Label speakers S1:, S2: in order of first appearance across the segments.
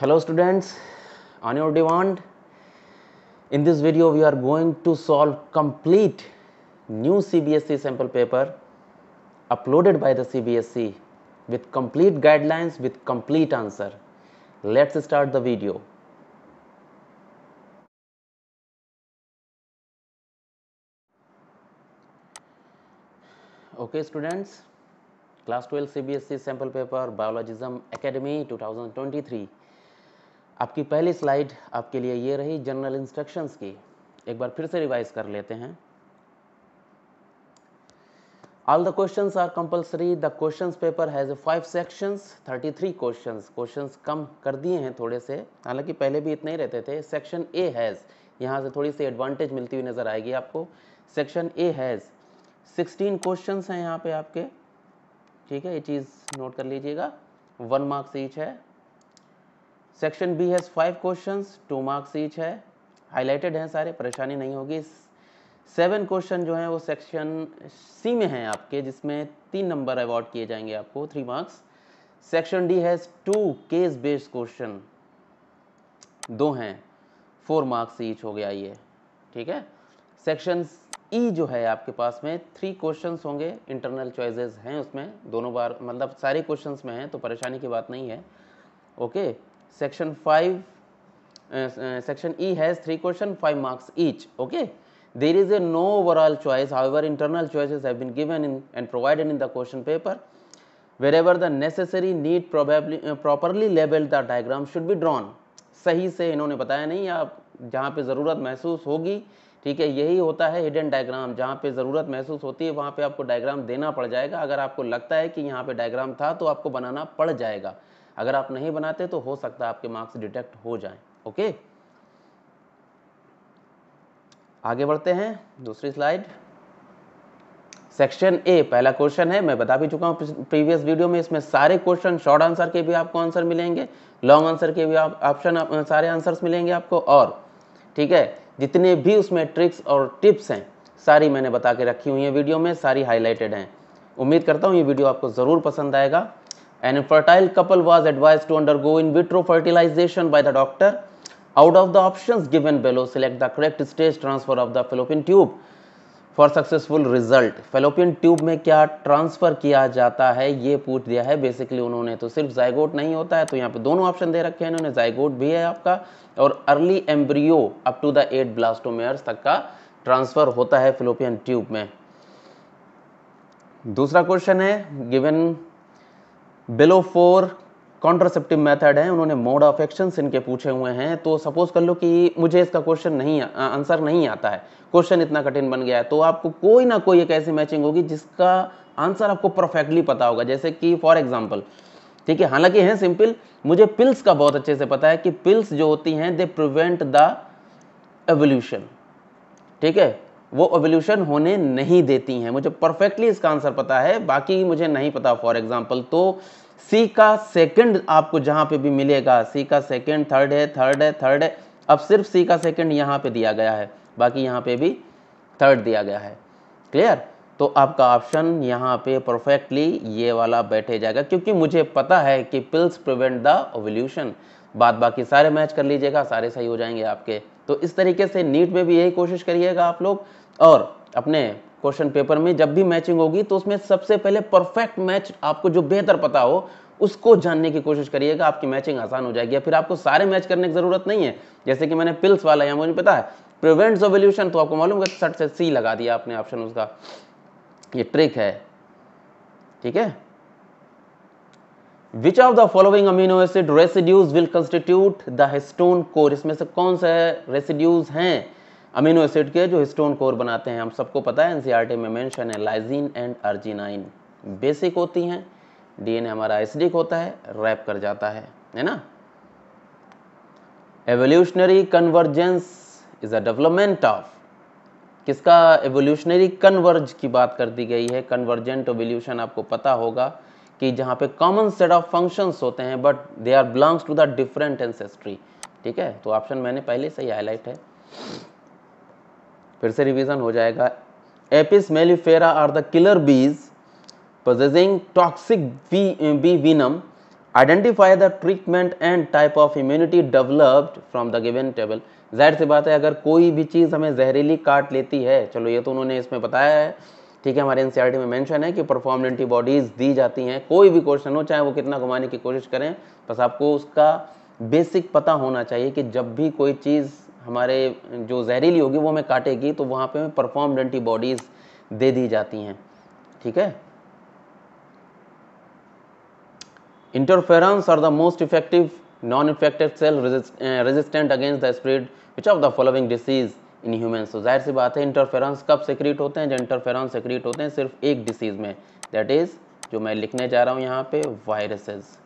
S1: hello students on your demand in this video we are going to solve complete new CBSE sample paper uploaded by the CBSE with complete guidelines with complete answer let's start the video okay students class 12 CBSE sample paper biologism academy 2023 आपकी पहली slide आपके लिए ये रही general instructions की एक बार फिर से रिवाइज कर लेते हैं all the question are compulsory the question paper has five five sections three questions questions कम कर दिए हैं थोड़े से हालांकि पहले भी इतने ही रहते थे सेक्शन ए हैज़ यहाँ से थोड़ी सी एडवांटेज मिलती हुई नज़र आएगी आपको सेक्शन ए हैज़ 16 क्वेश्चंस हैं यहाँ पे आपके ठीक है ये चीज़ नोट कर लीजिएगा वन मार्क्स ईच है section B has five questions two marks each है हाईलाइटेड हैं सारे परेशानी नहीं होगी सेवन क्वेश्चन जो हैं वो सेक्शन सी में हैं आपके जिसमें तीन नंबर अवॉर्ड किए जाएंगे आपको three marks section D has two case based question दो हैं फोर मार्क्स ईच हो गया ये ठीक है सेक्शन ई e जो है आपके पास में थ्री क्वेश्चन होंगे इंटरनल चॉइजेज हैं उसमें दोनों बार मतलब सारे क्वेश्चन में हैं तो परेशानी की बात नहीं है okay section five section E has three question five marks each okay there is a no overall choice however internal choices have question paper wherever the necessary need probably properly labelled the diagram should be drawn सही से इन्होंने बताया नहीं आप जहाँ पे ज़रूरत महसूस होगी ठीक है यही होता है हिडन डायग्राम जहाँ पे ज़रूरत महसूस होती है वहाँ पे आपको डायग्राम देना पड़ जाएगा अगर आपको लगता है कि यहाँ पे डायग्राम था तो आपको बनाना पड़ जाएगा अगर आप नहीं बनाते तो हो सकता है आपके मार्क्स डिटेक्ट हो जाएं ओके आगे बढ़ते हैं दूसरी स्लाइड सेक्शन ए पहला क्वेश्चन है मैं बता भी चुका हूँ प्रीवियस वीडियो में इसमें सारे क्वेश्चन शॉर्ट आंसर के भी आपको आंसर मिलेंगे लॉन्ग आंसर के भी ऑप्शन आप, आप, सारे आंसर्स मिलेंगे आपको और ठीक है जितने भी उसमें ट्रिक्स और टिप्स हैं सारी मैंने बता के रखी हुई है वीडियो में सारी हाईलाइटेड हैं उम्मीद करता हूँ ये वीडियो आपको ज़रूर पसंद आएगा An infertile couple was advised to undergo in vitro fertilization by the doctor. Out of the options given below, select the correct stage transfer of the fallopian tube for successful result fallopian tube में क्या transfer किया जाता है ये पूछ दिया है basically उन्होंने तो सिर्फ जायगोट नहीं होता है तो यहाँ पे दोनों ऑप्शन दे रखे हैं इन्होंने जायगोट भी है आपका और early embryo up to the eight blastomeres तक का ट्रांसफ़र होता है फिलोपियन ट्यूब में दूसरा क्वेश्चन है given below four contraceptive method है उन्होंने मोड ऑफ एक्शन इनके पूछे हुए हैं तो सपोज कर लो कि मुझे इसका क्वेश्चन नहीं आंसर नहीं आता है क्वेश्चन इतना कठिन बन गया है तो आपको कोई ना कोई एक ऐसी मैचिंग होगी जिसका आंसर आपको परफेक्टली पता होगा जैसे कि फॉर एग्जाम्पल ठीक है हालांकि हैं सिंपल मुझे पिल्स का बहुत अच्छे से पता है कि पिल्स जो होती हैं दे प्रिवेंट द एवोल्यूशन ठीक है वो एवोल्यूशन होने नहीं देती हैं मुझे परफेक्टली इसका आंसर पता है बाकी मुझे नहीं पता फॉर एग्जाम्पल तो सी का सेकंड आपको जहां पे भी मिलेगा सी का सेकंड थर्ड है थर्ड है थर्ड है अब सिर्फ सी का सेकंड यहाँ पे दिया गया है बाकी यहाँ पे भी थर्ड दिया गया है क्लियर तो आपका ऑप्शन यहाँ पे परफेक्टली ये वाला बैठे जाएगा क्योंकि मुझे पता है कि पिल्स प्रिवेंट द ओवल्यूशन बाद बाकी सारे मैच कर लीजिएगा सारे सही हो जाएंगे आपके तो इस तरीके से नीट में भी यही कोशिश करिएगा आप लोग और अपने क्वेश्चन पेपर में जब भी मैचिंग होगी तो उसमें सबसे पहले परफेक्ट मैच आपको जो बेहतर पता हो उसको जानने की कोशिश करिएगा आपकी मैचिंग आसान हो जाएगी या फिर आपको सारे मैच करने की जरूरत नहीं है जैसे कि मैंने पिल्स वाला या मुझे पता है प्रिवेंट ओवल्यूशन तो आपको मालूम है सट से सी लगा दिया आपने ऑप्शन उसका ये ट्रिक है ठीक है which of the following amino acid residues will constitute the histone core इसमें से कौन सा रेसिड्यूज हैं अमीनो एसिड के जो हिस्टोन कोर बनाते हैं हम सबको पता है एनसीईआरटी e में मेंशन है लाइजीन एंड अर्जीनाइन बेसिक होती हैं डीएनए हमारा एसिडिक होता है रैप कर जाता है है ना evolutionary convergence is a development of किसका एवोल्यूशनरी कन्वर्ज की बात कर दी गई है कन्वर्जेंट एवोल्यूशन आपको पता होगा कि जहाँ पे कॉमन सेट ऑफ फंक्शंस होते हैं but they are belongs to the different ancestry ठीक है तो ऑप्शन मैंने पहले से ही हाईलाइट है फिर से रिवीजन हो जाएगा Apis mellifera are the killer bees possessing toxic bee venom identify the treatment and type of immunity developed from the given table जाहिर सी बात है अगर कोई भी चीज़ हमें जहरीली काट लेती है चलो ये तो उन्होंने इसमें बताया है ठीक है हमारे एनसीआर e में मेंशन है कि परफॉर्म एंटीबॉडीज़ दी जाती हैं कोई भी क्वेश्चन हो चाहे वो कितना घुमाने की कोशिश करें बस आपको उसका बेसिक पता होना चाहिए कि जब भी कोई चीज़ हमारे जो जहरीली होगी वो हमें काटेगी तो वहाँ पे हमें परफॉर्म्ड एंटीबॉडीज़ दे दी जाती हैं ठीक है interference are the most effective non affected cell resistant against the spread which of the following disease in human so जाहिर सी बात है इंटरफेरेंस कब सेक्रेट होते हैं जो इंटरफेरेंस सेक्रेट होते हैं सिर्फ एक डिसीज़ में दैट इज़ जो मैं लिखने जा रहा हूँ यहाँ पे वायरसेस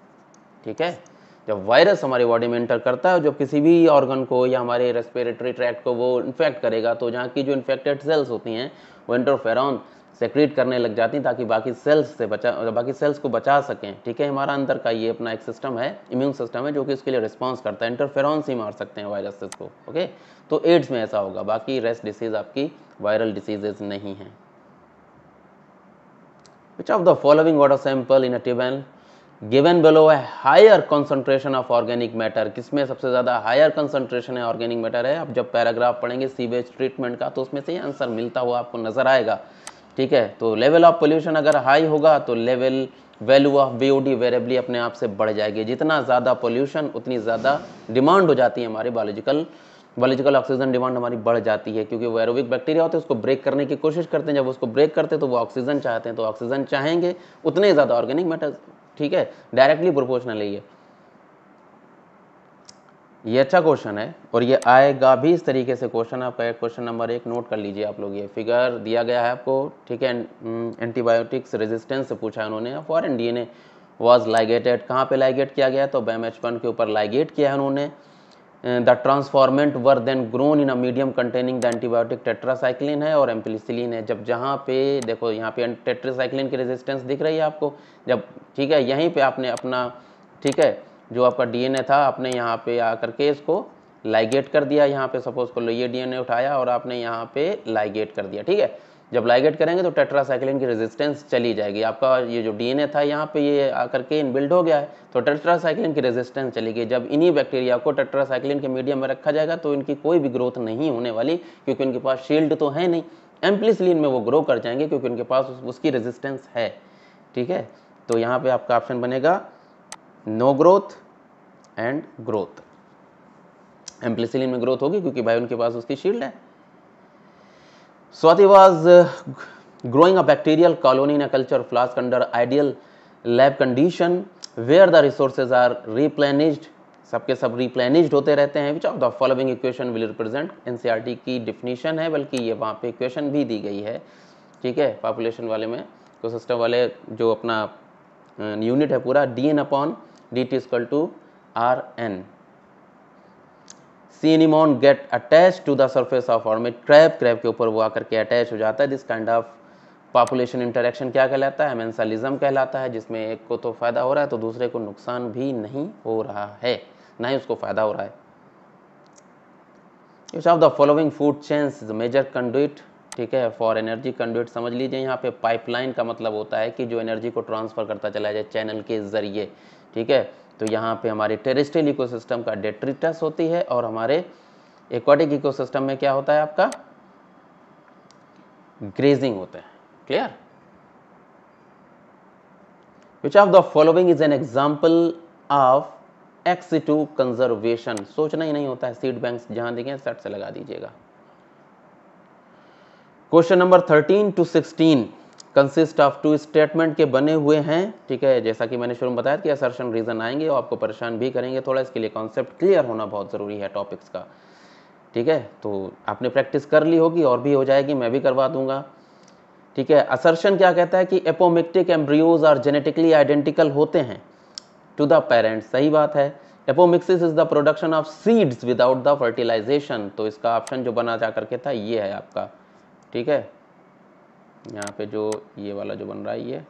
S1: ठीक है जब वायरस हमारी बॉडी में एंटर करता है जब किसी भी ऑर्गन को या हमारे रेस्पिरेटरी ट्रैक्ट को वो इन्फेक्ट करेगा तो जहाँ की जो इन्फेक्टेड सेल्स होती हैं वो इंटरफेरॉन सेक्रेट करने लग जाती हैं ताकि बाकी सेल्स से बचा बाकी सेल्स को बचा सकें ठीक है हमारा अंदर का ये अपना एक सिस्टम है इम्यून सिस्टम है जो कि उसके लिए रिस्पॉन्स करता है इंटरफेरॉन्स ही मार सकते हैं वायरसेस को ओके तो एड्स में ऐसा होगा बाकी रेस्ट डिसीज़ आपकी वायरल डिसीजेज नहीं है which of the following water sample in a table given below है higher concentration of organic matter किसमें सबसे ज़्यादा हायर कंसंट्रेशन है ऑर्गेनिक मैटर है आप जब पैराग्राफ पढ़ेंगे सीवेज ट्रीटमेंट का तो उसमें से आंसर मिलता हुआ आपको नजर आएगा ठीक है तो लेवल ऑफ पोल्यूशन अगर हाई होगा तो level value of B O D variably अपने आप से बढ़ जाएगी जितना ज़्यादा पोल्यूशन उतनी ज़्यादा डिमांड हो जाती है हमारे बायोलॉजिकल बायोलॉजिकल ऑक्सीजन डिमांड हमारी बढ़ जाती है क्योंकि वो एरोबिक बैक्टीरिया होते हैं उसको ब्रेक करने की कोशिश करते हैं जब उसको ब्रेक करते हैं तो वो ऑक्सीजन चाहते हैं तो ऑक्सीजन चाहेंगे उतने ज़्यादा ऑर्गेनिक मैटर ठीक है डायरेक्टली प्रोपोर्शनल है ये ये अच्छा क्वेश्चन है और ये आएगा भी इस तरीके से क्वेश्चन आपका एक क्वेश्चन नंबर एक नोट कर लीजिए आप लोग ये फिगर दिया गया है आपको ठीक है एंटीबायोटिक्स hmm, रेजिस्टेंस से पूछा है उन्होंने foreign D N A was ligated कहाँ पे लाइगेट किया गया तो बैम एच वन के ऊपर लाइगेट किया है उन्होंने the transformant were then grown in a medium containing the antibiotic tetracycline है और एम्पलिसिलिन है जब जहाँ पे देखो यहाँ पे टेट्रासाइक्लिन की रेजिस्टेंस दिख रही है आपको जब ठीक है यहीं पे आपने अपना ठीक है जो आपका डीएनए था आपने यहाँ पे आकर के इसको लाइगेट कर दिया यहाँ पे सपोज को लो ये ए उठाया और आपने यहाँ पे लाइगेट कर दिया ठीक है जब लाइगेट करेंगे तो टेट्रासाइक्लिन की रेजिस्टेंस चली जाएगी आपका ये जो डीएनए था यहाँ पे ये आकर के इनबिल्ड हो गया है तो टेट्रासाइक्लिन की रेजिस्टेंस चली गई जब इन्हीं बैक्टीरिया को टेट्रासाइक्लिन के मीडियम में रखा जाएगा तो इनकी कोई भी ग्रोथ नहीं होने वाली क्योंकि उनके पास शील्ड तो है नहीं एम्पलिसलिन में वो ग्रो कर जाएंगे क्योंकि उनके पास उसकी रेजिस्टेंस है ठीक है तो यहाँ पर आपका ऑप्शन बनेगा no growth and growth ampicillin में ग्रोथ होगी क्योंकि भाई उनके पास उसकी शील्ड है Swati was uh, growing a bacterial colony in a culture flask under ideal lab condition where the resources are replenished सबके सब रिप्लेनिश्ड होते रहते हैं which of the following equation will represent NCERT की डिफिनीशन है बल्कि ये वहाँ पे इक्वेशन भी दी गई है ठीक है पॉपुलेशन वाले में तो सिस्टम वाले जो अपना यूनिट uh, है पूरा D N upon D T squall to are an sea anemone get attach to the surface of hermit crab crab के ऊपर वो आकर के अटैच हो जाता है this kind of population interaction क्या कहलाता है मेंसलिज्म कहलाता है जिसमें एक को तो फ़ायदा हो रहा है तो दूसरे को नुकसान भी नहीं हो रहा है ना ही उसको फ़ायदा हो रहा है which of the following food chains is major conduit ठीक है फॉर एनर्जी कंडिट समझ लीजिए यहाँ पे पाइपलाइन का मतलब होता है कि जो एनर्जी को ट्रांसफ़र करता चला जाए चैनल के ज़रिए ठीक है तो यहाँ पे हमारे टेरेस्ट्रियल इकोसिस्टम का डेट्रिटस होती है और हमारे एक्वाटिक इकोसिस्टम में क्या होता है आपका ग्रेजिंग होता है clear which of the following is an example of ex situ conservation सोचना ही नहीं होता है सीड बैंक जहां देखें सेट से लगा दीजिएगा question number thirteen to sixteen consist of two statement के बने हुए हैं ठीक है जैसा कि मैंने शुरू में बताया कि असर्शन रीज़न आएंगे और आपको परेशान भी करेंगे थोड़ा इसके लिए कॉन्सेप्ट क्लियर होना बहुत ज़रूरी है टॉपिक्स का ठीक है तो आपने प्रैक्टिस कर ली होगी और भी हो जाएगी मैं भी करवा दूंगा ठीक है असर्शन क्या कहता है कि apomictic embryos are genetically identical होते हैं टू द पेरेंट्स सही बात है apomixis is the production of seeds without the fertilization तो इसका ऑप्शन जो बना जा करके था ये है आपका ठीक है यहाँ पे जो ये वाला जो बन रहा है ये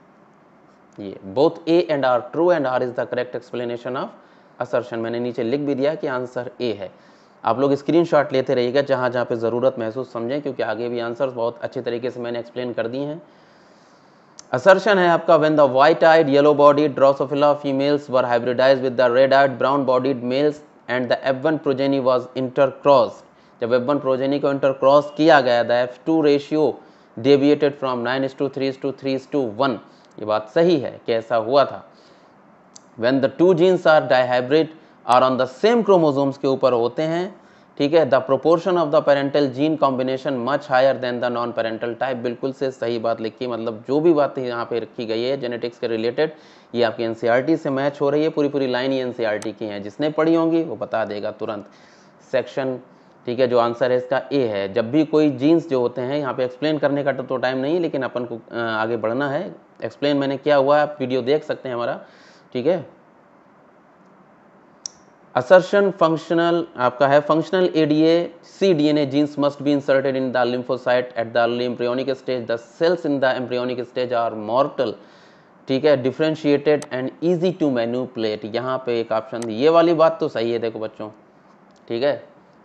S1: ये both A and R true and R is the correct explanation of assertion मैंने नीचे लिख भी दिया कि आंसर ए है आप लोग स्क्रीनशॉट लेते रहिएगा जहाँ जहाँ पे ज़रूरत महसूस समझें क्योंकि आगे भी आंसर्स बहुत अच्छे तरीके से मैंने एक्सप्लेन कर दिए हैं असर्शन है आपका when the white eyed yellow body drosophila females were hybridize with the red eyed brown bodied males and the F one progeny was intercross जब एवन प्रोजेनी को इंटरक्रॉस किया गया the F two ratio deviated from nine is to three is to three is to one ये बात सही है कि ऐसा हुआ था when the two genes are dihybrid are on the same chromosomes के ऊपर होते हैं ठीक है the proportion of the parental gene combination much higher than the non parental type बिल्कुल से सही बात लिखी मतलब जो भी बात यहाँ पे रखी गई है जेनेटिक्स के रिलेटेड ये आपकी एन e से मैच हो रही है पूरी पूरी लाइन ही एन e की है जिसने पढ़ी होंगी वो बता देगा तुरंत सेक्शन ठीक है जो आंसर है इसका ए है जब भी कोई जीन्स जो होते हैं यहाँ पे एक्सप्लेन करने का तो टाइम नहीं है लेकिन अपन को आगे बढ़ना है एक्सप्लेन मैंने क्या हुआ है आप वीडियो देख सकते हैं हमारा ठीक है असर्शन फंक्शनल आपका है functional ADA C DNA genes must be inserted in the lymphocyte at the embryonic stage the cells in the embryonic stage are mortal ठीक है differentiated and easy to manipulate यहाँ पे एक ऑप्शन ये वाली बात तो सही है देखो बच्चों ठीक है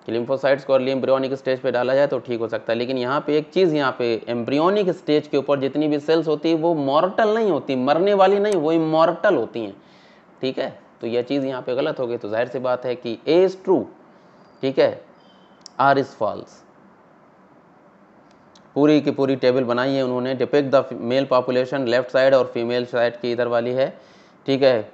S1: कि लिम्फोसाइट्स को अर्ली एम्ब्रियोनिक स्टेज पे डाला जाए तो ठीक हो सकता है लेकिन यहाँ पे एक चीज़ यहाँ पे एम्ब्रियोनिक स्टेज के ऊपर जितनी भी सेल्स होती है वो मॉर्टल नहीं होती मरने वाली नहीं वो इमॉर्टल होती हैं ठीक है तो यह चीज़ यहाँ पे गलत हो गई तो जाहिर सी बात है कि ए इज़ ट्रू ठीक है आर इज़ फॉल्स पूरी की पूरी टेबल बनाई है उन्होंने depict the male population left side और फीमेल साइड की इधर वाली है ठीक है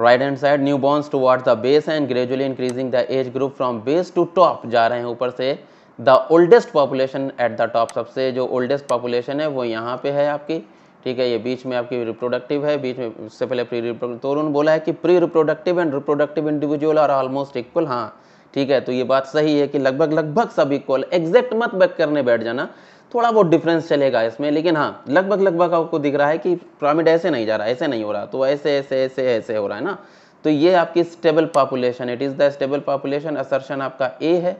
S1: right hand side newborns toward the base and gradually increasing the age group from base to top जा रहे हैं ऊपर से the oldest population at the top सबसे जो ओल्डेस्ट पॉपुलेशन है वो यहाँ पे है आपकी ठीक है ये बीच में आपकी रिप्रोडक्टिव है बीच में उससे पहले प्री तो उन्होंने बोला है कि pre reproductive and reproductive individual और ऑलमोस्ट इक्वल हाँ ठीक है तो ये बात सही है कि लगभग लगभग सब इक्वल एग्जैक्ट मत बैक करने बैठ जाना थोड़ा बहुत डिफरेंस चलेगा इसमें लेकिन हाँ लगभग लगभग आपको दिख रहा है कि पिरामिड ऐसे नहीं जा रहा ऐसे नहीं हो रहा तो ऐसे ऐसे ऐसे ऐसे हो रहा है ना तो ये आपकी stable population it is the stable population assertion आपका ए है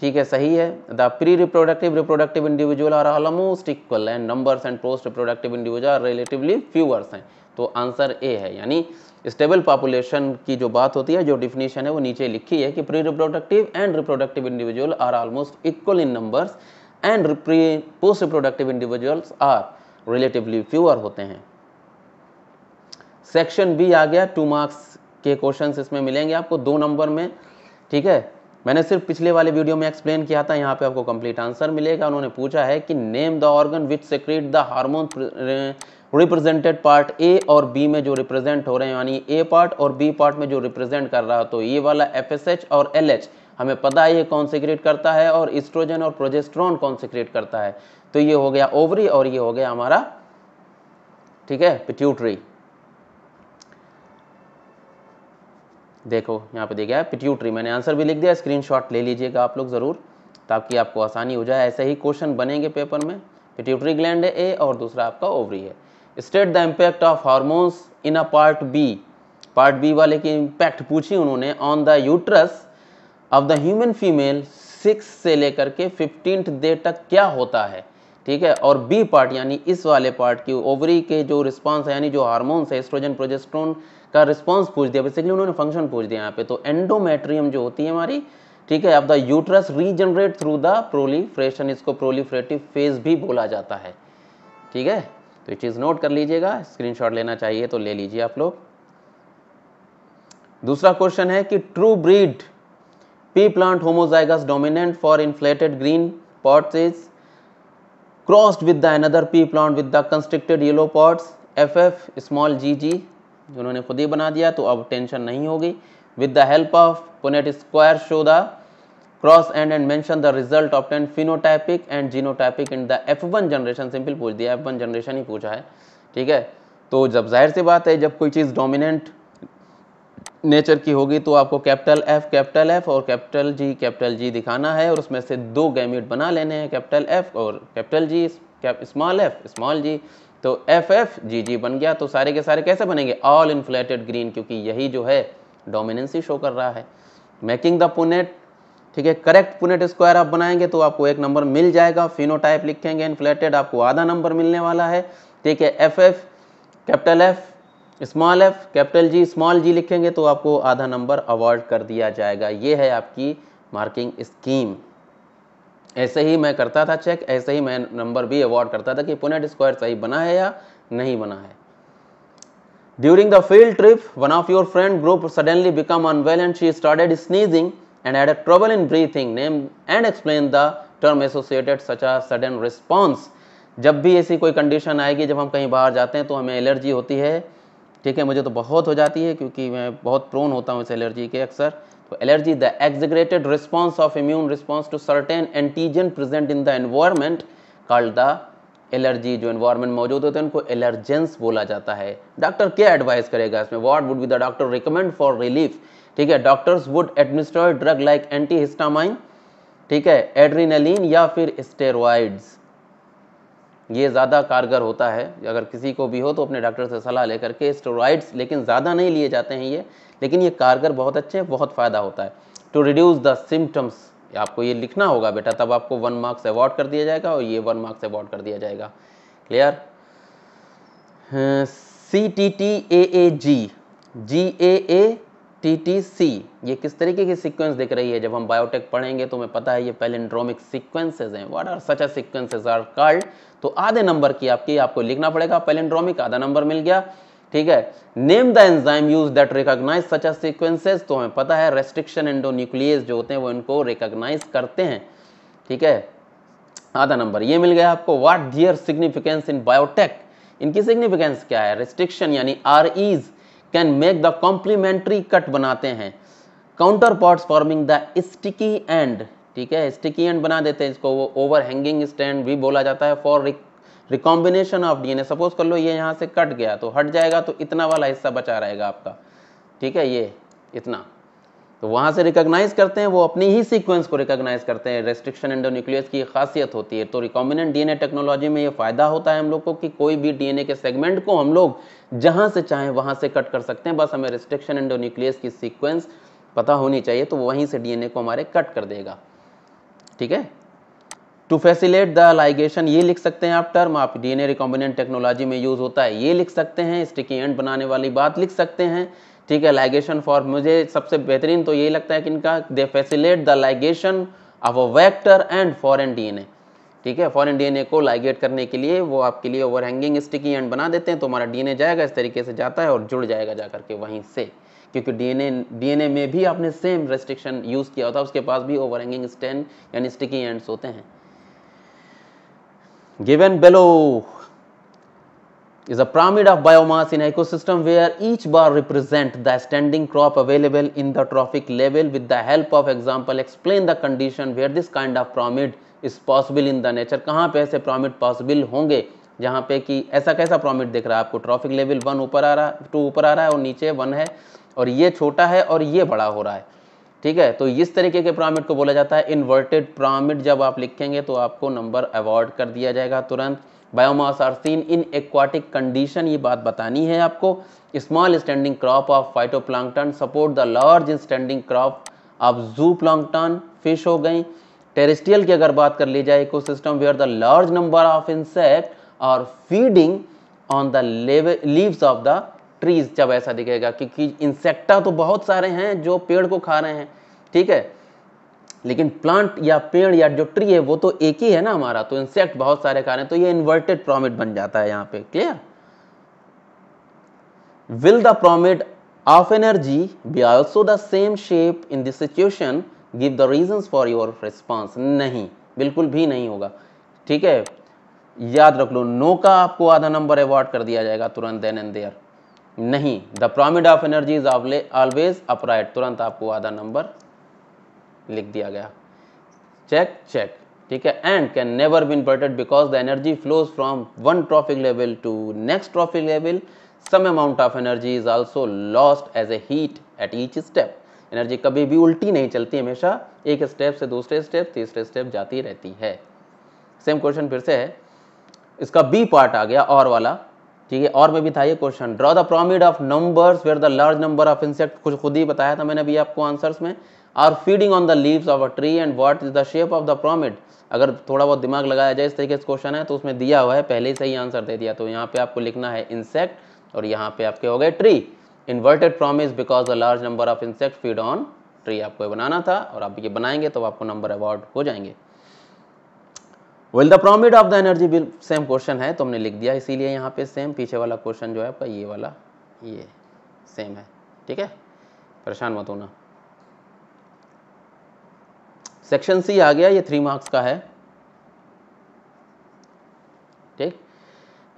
S1: ठीक है सही है the pre reproductive reproductive individual are almost equal है numbers and post reproductive individual are relatively fewers हैं तो आंसर ए है यानी स्टेबल पॉपुलेशन की जो बात होती है जो डिफिनेशन है वो नीचे लिखी है कि pre reproductive and reproductive individual are almost equal in numbers and post reproductive individuals are relatively fewer होते हैं सेक्शन बी आ गया टू मार्क्स के क्वेश्चन इसमें मिलेंगे आपको दो नंबर में ठीक है मैंने सिर्फ पिछले वाले वीडियो में एक्सप्लेन किया था यहाँ पे आपको कंप्लीट आंसर मिलेगा उन्होंने पूछा है कि name the organ which secrete the hormone represented part A और बी में जो रिप्रेजेंट हो रहे हैं यानी ए पार्ट और बी पार्ट में जो रिप्रेजेंट कर रहा तो ये वाला एफ और एल हमें पता है ये कौन सिक्रेट करता है और इस्ट्रोजन और प्रोजेस्ट्रॉन कौन सिक्रेट करता है तो ये हो गया ओवरी और ये हो गया हमारा ठीक है पिट्यूटरी देखो यहाँ पे देख गया पिट्यूटरी मैंने आंसर भी लिख दिया स्क्रीनशॉट ले लीजिएगा आप लोग ज़रूर ताकि आपको आसानी हो जाए ऐसे ही क्वेश्चन बनेंगे पेपर में पिट्यूटरी ग्लैंड है ए और दूसरा आपका ओवरी है state the impact of hormones in a part B part B वाले की इम्पैक्ट पूछी उन्होंने on the uterus of the human female six से लेकर के फिफ्टीन डे तक क्या होता है ठीक है और बी पार्ट यानी इस वाले पार्ट की ओवरी के जो रिस्पांस है यानी जो हार्मोन्स है एस्ट्रोजन प्रोजेस्ट्रोन का रिस्पांस पूछ दिया बेसिकली उन्होंने फंक्शन पूछ दिया यहाँ पे तो एंडोमेट्रियम जो होती है हमारी ठीक है अब the uterus regenerate through the proliferation इसको प्रोलीफ्रेटिव फेज भी बोला जाता है ठीक है तो ये चीज़ नोट कर लीजिएगा स्क्रीन लेना चाहिए तो ले लीजिए आप लोग दूसरा क्वेश्चन है कि true breed pea plant homozygous dominant for inflated green pods is crossed with the another pea plant with the constricted yellow pods F F small G G उन्होंने खुद ही बना दिया तो अब टेंशन नहीं होगी with the help of Punnett square show the cross and and mention the result of ten phenotypic and genotypic in the F one generation simple पूछ दिया एफ वन जनरेशन ही पूछा है ठीक है तो जब जाहिर सी बात है जब कोई चीज़ डोमिनेंट नेचर की होगी तो आपको कैपिटल एफ कैपिटल एफ और कैपिटल जी कैपिटल जी दिखाना है और उसमें से दो गैमिट बना लेने हैं कैपिटल एफ और capital G small F small G तो एफ एफ जी जी बन गया तो सारे के सारे कैसे बनेंगे ऑल इन्फ्लेटेड ग्रीन क्योंकि यही जो है डोमिनेंसी शो कर रहा है मेकिंग द पुनेट ठीक है करेक्ट पुनेट स्क्वायर आप बनाएंगे तो आपको एक नंबर मिल जाएगा फिनोटाइप लिखेंगे इन्फ्लेटेड आपको आधा नंबर मिलने वाला है ठीक है F F capital F small F capital G small G लिखेंगे तो आपको आधा नंबर अवॉर्ड कर दिया जाएगा ये है आपकी मार्किंग स्कीम ऐसे ही मैं करता था चेक ऐसे ही मैं नंबर भी अवॉर्ड करता था कि पुनेट स्क्वायर सही बना है या नहीं बना है during the field trip one of your friend group suddenly become unwell and she started sneezing and had a trouble in breathing name and explain the term associated such a sudden response जब भी ऐसी कोई condition आएगी जब हम कहीं बाहर जाते हैं तो हमें एलर्जी होती है કે મને તો બહુત હો જાતી હૈ ક્યોકી મે બહુત પ્રೋನ್ હોતા હું એલર્જી કે અક્ષર તો allergy the exaggerated response of immune response to certain antigen present in the environment called the allergy જો એનવાયરમેન્ટ મેં મોજૂદ હોતે હે انકો એલર્જન્સ બોલા જાતા હૈ ડોક્ટર કે એડવાઇસ કરેગા ઇસમે what would the doctor recommend for relief ઠીક હે doctors would administer drug like antihistamine ઠીક હે એડ્રેનલિન યા ફિર સ્ટીરોઇડ્સ ये ज़्यादा कारगर होता है अगर किसी को भी हो तो अपने डॉक्टर से सलाह लेकर के स्टोराइड्स लेकिन ज़्यादा नहीं लिए जाते हैं ये लेकिन ये कारगर बहुत अच्छे हैं बहुत फ़ायदा होता है टू रिड्यूज़ द सिम्टम्स आपको ये लिखना होगा बेटा तब आपको वन मार्क्स अवॉर्ड कर दिया जाएगा और ये वन मार्क्स अवॉर्ड कर दिया जाएगा clear C T T A A G G A A TTC ये किस तरीके की सीक्वेंस दिख रही है जब हम बायोटेक पढ़ेंगे तो हमें पता है ये पेलिंड्रोमिक सीक्वेंसेज हैं what are such a sequences are called तो आधे नंबर की आपकी आपको लिखना पड़ेगा पेलिंड्रोमिक आधा नंबर मिल गया ठीक है name the enzyme use that recognize such a sequences तो हमें पता है रेस्ट्रिक्शन एंडोन्यूक्लियस जो होते हैं वो इनको रिकॉग्नाइज करते हैं ठीक है आधा नंबर ये मिल गया आपको what their significance in biotech इनकी सिग्निफिकेंस क्या है रेस्ट्रिक्शन यानी R Es can make the complementary cut बनाते हैं counter part forming the sticky end ठीक है स्टिकी एंड बना देते हैं इसको वो ओवर हैंगिंग स्टैंड भी बोला जाता है for recombination of DNA suppose कर लो ये यहाँ से कट गया तो हट जाएगा तो इतना वाला हिस्सा बचा रहेगा आपका ठीक है ये इतना तो वहाँ से रिकॉग्नाइज करते हैं वो अपनी ही सीक्वेंस को रिकॉग्नाइज करते हैं रेस्ट्रिक्शन एंडोन्यूक्लियस की खासियत होती है तो रिकॉम्बिनेंट डीएनए टेक्नोलॉजी में ये फ़ायदा होता है हम लोग को कि कोई भी डीएनए के सेगमेंट को हम लोग जहाँ से चाहें वहाँ से कट कर सकते हैं बस हमें रिस्ट्रिक्शन एंडोन्यूक्लियस की सीक्वेंस पता होनी चाहिए तो वहीं से डीएनए को हमारे कट कर देगा ठीक है टू फैसिलेट द लाइगेशन ये लिख सकते हैं आप टर्म आप डीएनए रिकॉम्बिनेंट टेक्नोलॉजी में यूज़ होता है ये लिख सकते हैं स्टिकी एंड बनाने वाली बात लिख सकते हैं ठीक है लाइगेशन फॉर मुझे सबसे बेहतरीन तो यही लगता है कि इनका they facilitate the ligation of a vector and foreign DNA ठीक है फॉरन डीएनए को लाइगेट करने के लिए वो आपके लिए ओवरहैंगिंग स्टिकी एंड बना देते हैं तो हमारा डीएनए जाएगा इस तरीके से जाता है और जुड़ जाएगा जा करके वहीं से क्योंकि डीएनए डीएनए में भी आपने सेम रेस्ट्रिक्शन यूज़ किया होता है उसके पास भी ओवरहैंगिंग स्टैंड यानी स्टिकी एंड्स होते हैं given below is a pyramid of biomass in ecosystem where each bar represent the standing crop available in the trophic level with the help of example explain the condition where this kind of pyramid is possible in the nature कहाँ पे ऐसे प्रॉमिट possible होंगे जहाँ पे कि ऐसा कैसा प्रॉमिट दिख रहा है आपको ट्रॉफिक लेवल वन ऊपर आ रहा है टू ऊपर आ रहा है और नीचे वन है और ये छोटा है और ये बड़ा हो रहा है ठीक है तो इस तरीके के प्रॉमिट को बोला जाता है इन्वर्टेड प्रॉमिट जब आप लिखेंगे तो आपको नंबर अवॉर्ड कर दिया जाएगा तुरंत biomass are seen in aquatic condition ये बात बतानी है आपको small standing crop of phytoplankton support the large standing crop of zooplankton fish हो गई टेरिस्टियल की अगर बात कर ली जाए ecosystem where the large number of insect और feeding on the leaves of the trees जब ऐसा दिखेगा क्योंकि इंसेक्टा तो बहुत सारे हैं जो पेड़ को खा रहे हैं ठीक है लेकिन प्लांट या पेड़ या जो ट्री है वो तो एक ही है ना हमारा तो इंसेक्ट बहुत सारे खा रहे हैं तो ये इन्वर्टेड प्रोमिट बन जाता है यहाँ पे clear will the pyramid of energy be also the same shape in this situation give the reason for your response नहीं बिल्कुल भी नहीं होगा ठीक है याद रख लो नो का आपको आधा नंबर अवॉर्ड कर दिया जाएगा तुरंत देन एंड देयर नहीं the pyramid of energy is always upright तुरंत आपको आधा नंबर लिख दिया गया चेक चेक ठीक है and can never be inverted because the energy flows from one trophic level to next trophic level some amount of energy is also lost as a heat at each step energy कभी भी उल्टी नहीं चलती हमेशा एक step से दूसरे step तीसरे स्टेप जाती रहती है सेम क्वेश्चन फिर से है इसका बी पार्ट आ गया और वाला ठीक है और में भी था ये question draw the pyramid of numbers where the large number of insect कुछ खुद ही बताया था मैंने अभी आपको आंसर्स में are feeding on the leaves of a tree and what is the shape of the pyramid अगर थोड़ा बहुत दिमाग लगाया जाए इस तरीके से क्वेश्चन है तो उसमें दिया हुआ है पहले से ही आंसर दे दिया तो यहाँ पे आपको लिखना है इंसेक्ट और यहाँ पे आपके हो गए tree inverted pyramid because a large number of insect feed on tree आपको ये बनाना था और आप ये बनाएंगे तो आपको नंबर अवार्ड हो जाएंगे well the pyramid of the energy will same question है तो हमने लिख दिया इसीलिए यहाँ पे सेम पीछे वाला क्वेश्चन जो है आपका ये वाला ये सेम है ठीक है परेशान मत होना सेक्शन सी आ गया ये थ्री मार्क्स का है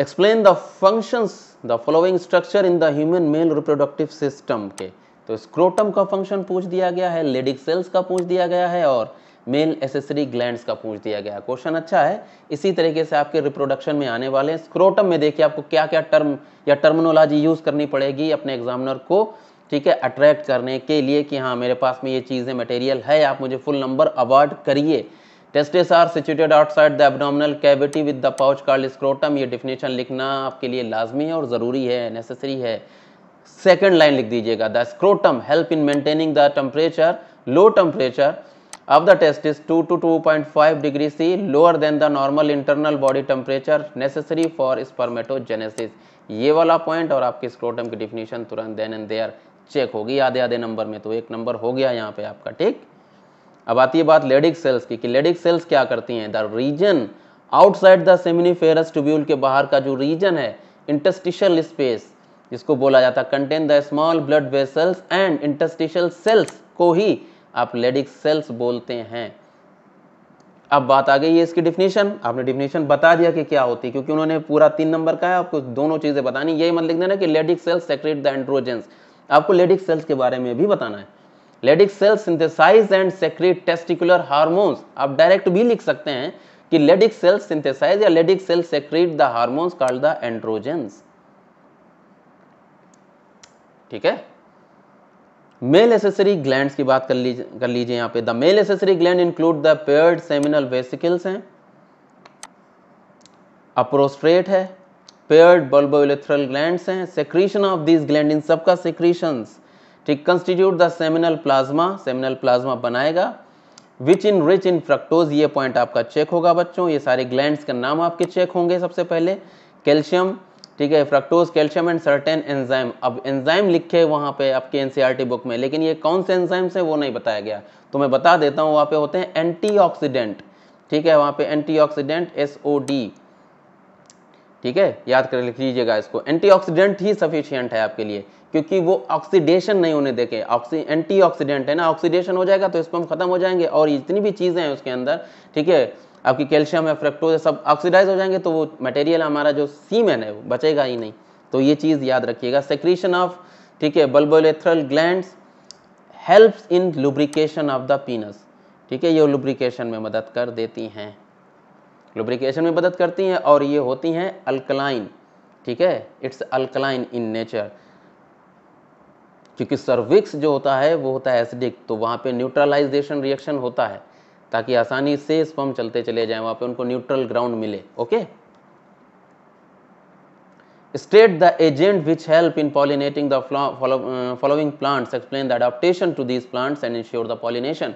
S1: explain the functions the following structure in the human male reproductive system के तो स्क्रोटम का फंक्शन पूछ दिया गया है लेडिक सेल्स का पूछ दिया गया है और मेल एसेसरी ग्लैंड्स का पूछ दिया गया क्वेश्चन अच्छा है इसी तरीके से आपके रिप्रोडक्शन में आने वाले स्क्रोटम में देखिए आपको क्या क्या टर्म या टर्मिनोलॉजी यूज़ करनी पड़ेगी अपने एग्जामिनर को ठीक है अट्रैक्ट करने के लिए कि हाँ मेरे पास में ये चीज़ें मटेरियल है आप मुझे फुल नंबर अवार्ड करिए testis are situated outside the abdominal cavity with the pouch called scrotum ये डिफिनेशन लिखना आपके लिए लाजमी है और ज़रूरी है नेसेसरी है सेकेंड लाइन लिख दीजिएगा the scrotum help in maintaining the temperature low temperature of the test is 2 to 2.5 degree C lower than the normal internal body temperature necessary for spermatogenesis. ये वाला पॉइंट और आपके स्क्रोटम की definition तुरंत then and there check होगी आधे आधे number में तो एक नंबर हो गया यहाँ पे आपका ठीक अब आती है बात लेडिक सेल्स की कि लेडिक सेल्स क्या करती हैं the region outside the seminiferous tubule के बाहर का जो रीजन है इंटस्टिशल स्पेस जिसको बोला जाता है contain the small blood vessels and interstitial cells को ही आप लेडिक सेल्स बोलते हैं अब बात आ गई है इसकी डिफिनीशन आपने डिफिनीशन बता दिया कि क्या होती है क्योंकि उन्होंने पूरा तीन नंबर का है आपको दोनों चीज़ें बतानी यही मत लिख देना कि Leydig cells secrete the androgens आपको लेडिक सेल्स के बारे में भी बताना है Leydig cell synthesize and secrete testicular hormones आप डायरेक्ट भी लिख सकते हैं कि लेडिक सेल सिंथेसाइज या Leydig cell secrete the hormones called the androgens ठीक है मेल एसेसरी ग्लैंड की बात कर लीजिए यहां पर पे the male accessory gland include the paired seminal vesicles हैं अप्रोस्ट्रेट है पेयर्ड बल्बोलेथरल ग्लैंड्स हैं सेक्रीशन ऑफ दिस ग्लैंड इन सबका सेक्रीशंस ठीक constitute the seminal plasma seminal plasma बनाएगा which in rich in fructose ये पॉइंट आपका चेक होगा बच्चों ये सारे ग्लैंड्स का नाम आपके चेक होंगे सबसे पहले कैल्शियम ठीक है fructose calcium and certain enzyme अब एंजाइम लिखे वहाँ पे आपके एनसीईआरटी बुक e में लेकिन ये कौन से एंजाइम्स हैं वो नहीं बताया गया तो मैं बता देता हूँ वहाँ पे होते हैं एंटीऑक्सीडेंट ठीक है वहाँ पे एंटीऑक्सीडेंट एसओडी ठीक है याद कर लिख लीजिएगा इसको एंटीऑक्सीडेंट ही सफिशियंट है आपके लिए क्योंकि वो ऑक्सीडेशन नहीं होने देखे ऑक्सी एंटीऑक्सीडेंट है ना ऑक्सीडेशन हो जाएगा तो हम खत्म हो जाएंगे और जितनी भी चीज़ें हैं उसके अंदर ठीक है आपकी कैल्शियम है फ्रेक्टोज सब ऑक्सीडाइज हो जाएंगे तो वो मटेरियल हमारा जो सीमेन है वो बचेगा ही नहीं तो ये चीज़ याद रखिएगा सेक्रीशन ऑफ ठीक है bulbourethral gland helps in lubrication of the penis ठीक है ये लुब्रिकेशन में मदद कर देती हैं लुब्रिकेशन में मदद करती हैं और ये होती हैं अल्कलाइन ठीक है इट्स अल्कलाइन इन नेचर क्योंकि सर्विक्स जो होता है वो होता है एसिडिक तो वहाँ पे न्यूट्रलाइजेशन रिएक्शन होता है ताकि आसानी से स्पम चलते चले जाएं वहाँ पे उनको न्यूट्रल ग्राउंड मिले okay state the agent which help in pollinating the following plants explain the adaptation to these plants and ensure the pollination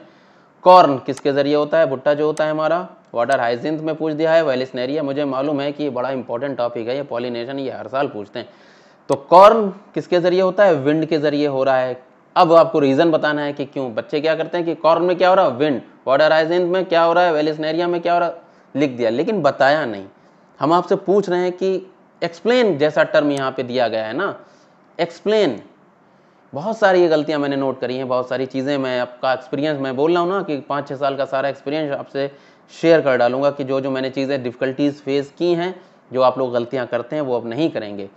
S1: corn किसके जरिए होता है भुट्टा जो होता है हमारा वाटर हाइजिंथ में पूछ दिया है वेलिसनेरिया मुझे मालूम है कि बड़ा इंपॉर्टेंट टॉपिक है ये पॉलिनेशन ये हर साल पूछते हैं तो कॉर्न किसके ज़रिए होता है विंड के ज़रिए हो रहा है अब आपको रीज़न बताना है कि क्यों बच्चे क्या करते हैं कि कॉर्न में क्या हो रहा है विंड बॉर्डर में क्या हो रहा है वेलिसनेरिया में क्या हो रहा है लिख दिया लेकिन बताया नहीं हम आपसे पूछ रहे हैं कि एक्सप्लेन जैसा टर्म यहाँ पे दिया गया है ना एक्सप्लेन बहुत सारी ये गलतियाँ मैंने नोट करी हैं बहुत सारी चीज़ें मैं आपका एक्सपीरियंस मैं बोल रहा हूँ ना कि पाँच छः साल का सारा एक्सपीरियंस आपसे शेयर कर डालूंगा कि जो जो मैंने चीज़ें डिफ़िकल्टीज़ फेस की हैं जो आप लोग गलतियाँ करते हैं वो अब नहीं करेंगे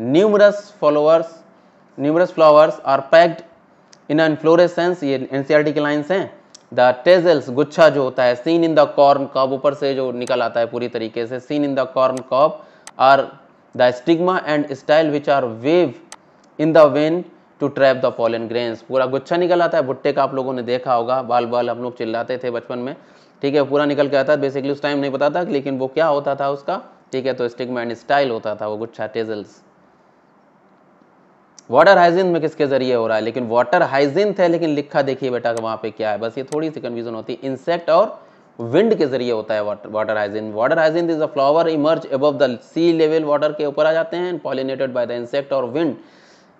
S1: numerous followers numerous flowers are packed in an inflorescence ये एनसीईआरटी की लाइन्स हैं द टेजल्स गुच्छा जो होता है seen in the corn cob ऊपर से जो निकल आता है पूरी तरीके से seen in the corn cob are the stigma and style which are wave in the wind to trap the pollen grains पूरा गुच्छा निकल आता है भुट्टे का आप लोगों ने देखा होगा बाल बाल हम लोग चिल्लाते थे बचपन में ठीक है पूरा निकल के आता है बेसिकली उस टाइम नहीं पता था लेकिन वो क्या होता था उसका ठीक है तो स्टिग्मा एंड स्टाइल होता था वो गुच्छा टेजल्स वाटर हाइजिन में किसके जरिए हो रहा है लेकिन वाटर हाइजिन है लेकिन लिखा देखिए बेटा वहाँ पे क्या है बस ये थोड़ी सी कन्फ्यूजन होती है इंसेक्ट और विंड के जरिए होता है water hyacinth water hyacinth is a flower emerge above the sea level water के ऊपर आ जाते हैं पॉलिनेटेड बाय द इंसेक्ट और विंड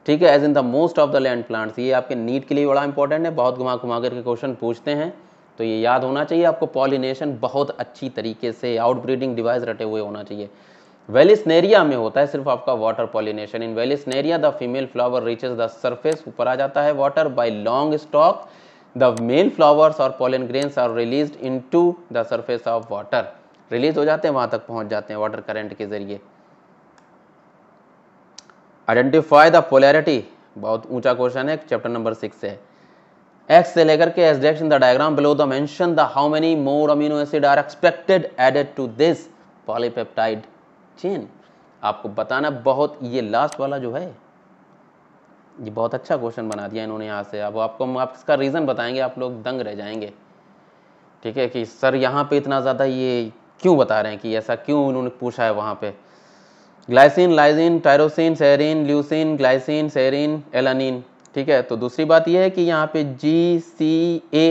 S1: ठीक है as in the most of the land plants ये आपके नीट के लिए बड़ा इंपॉर्टेंट है बहुत घुमा घुमा करके क्वेश्चन पूछते हैं तो ये याद होना चाहिए आपको पॉलिनेशन बहुत अच्छी तरीके से आउटब्रीडिंग डिवाइस रटे हुए होना चाहिए वेलिसनेरिया में होता है सिर्फ आपका water pollination in Vallisneria the female flower reaches the surface ऊपर आ जाता है water by long stalk the male flowers और pollen grains are release in to the surface of water release हो जाते हैं वहां तक पहुंच जाते हैं वाटर करेंट के जरिए आइडेंटिफाई द पोलैरिटी बहुत ऊंचा क्वेश्चन है चैप्टर नंबर सिक्स से एक्स से लेकर के एस डेक्स in the diagram below the mention the how many more amino acid are expected added to this polypeptide chain आपको बताना बहुत ये लास्ट वाला जो है ये बहुत अच्छा क्वेश्चन बना दिया इन्होंने यहाँ से अब आपको हम आप इसका रीज़न बताएंगे आप लोग दंग रह जाएंगे ठीक है कि सर यहाँ पे इतना ज़्यादा ये क्यों बता रहे हैं कि ऐसा क्यों उन्होंने पूछा है वहाँ पे glycine lysine tyrosine serine leucine glycine serine alanine ठीक है तो दूसरी बात यह है कि यहाँ पे जी सी ए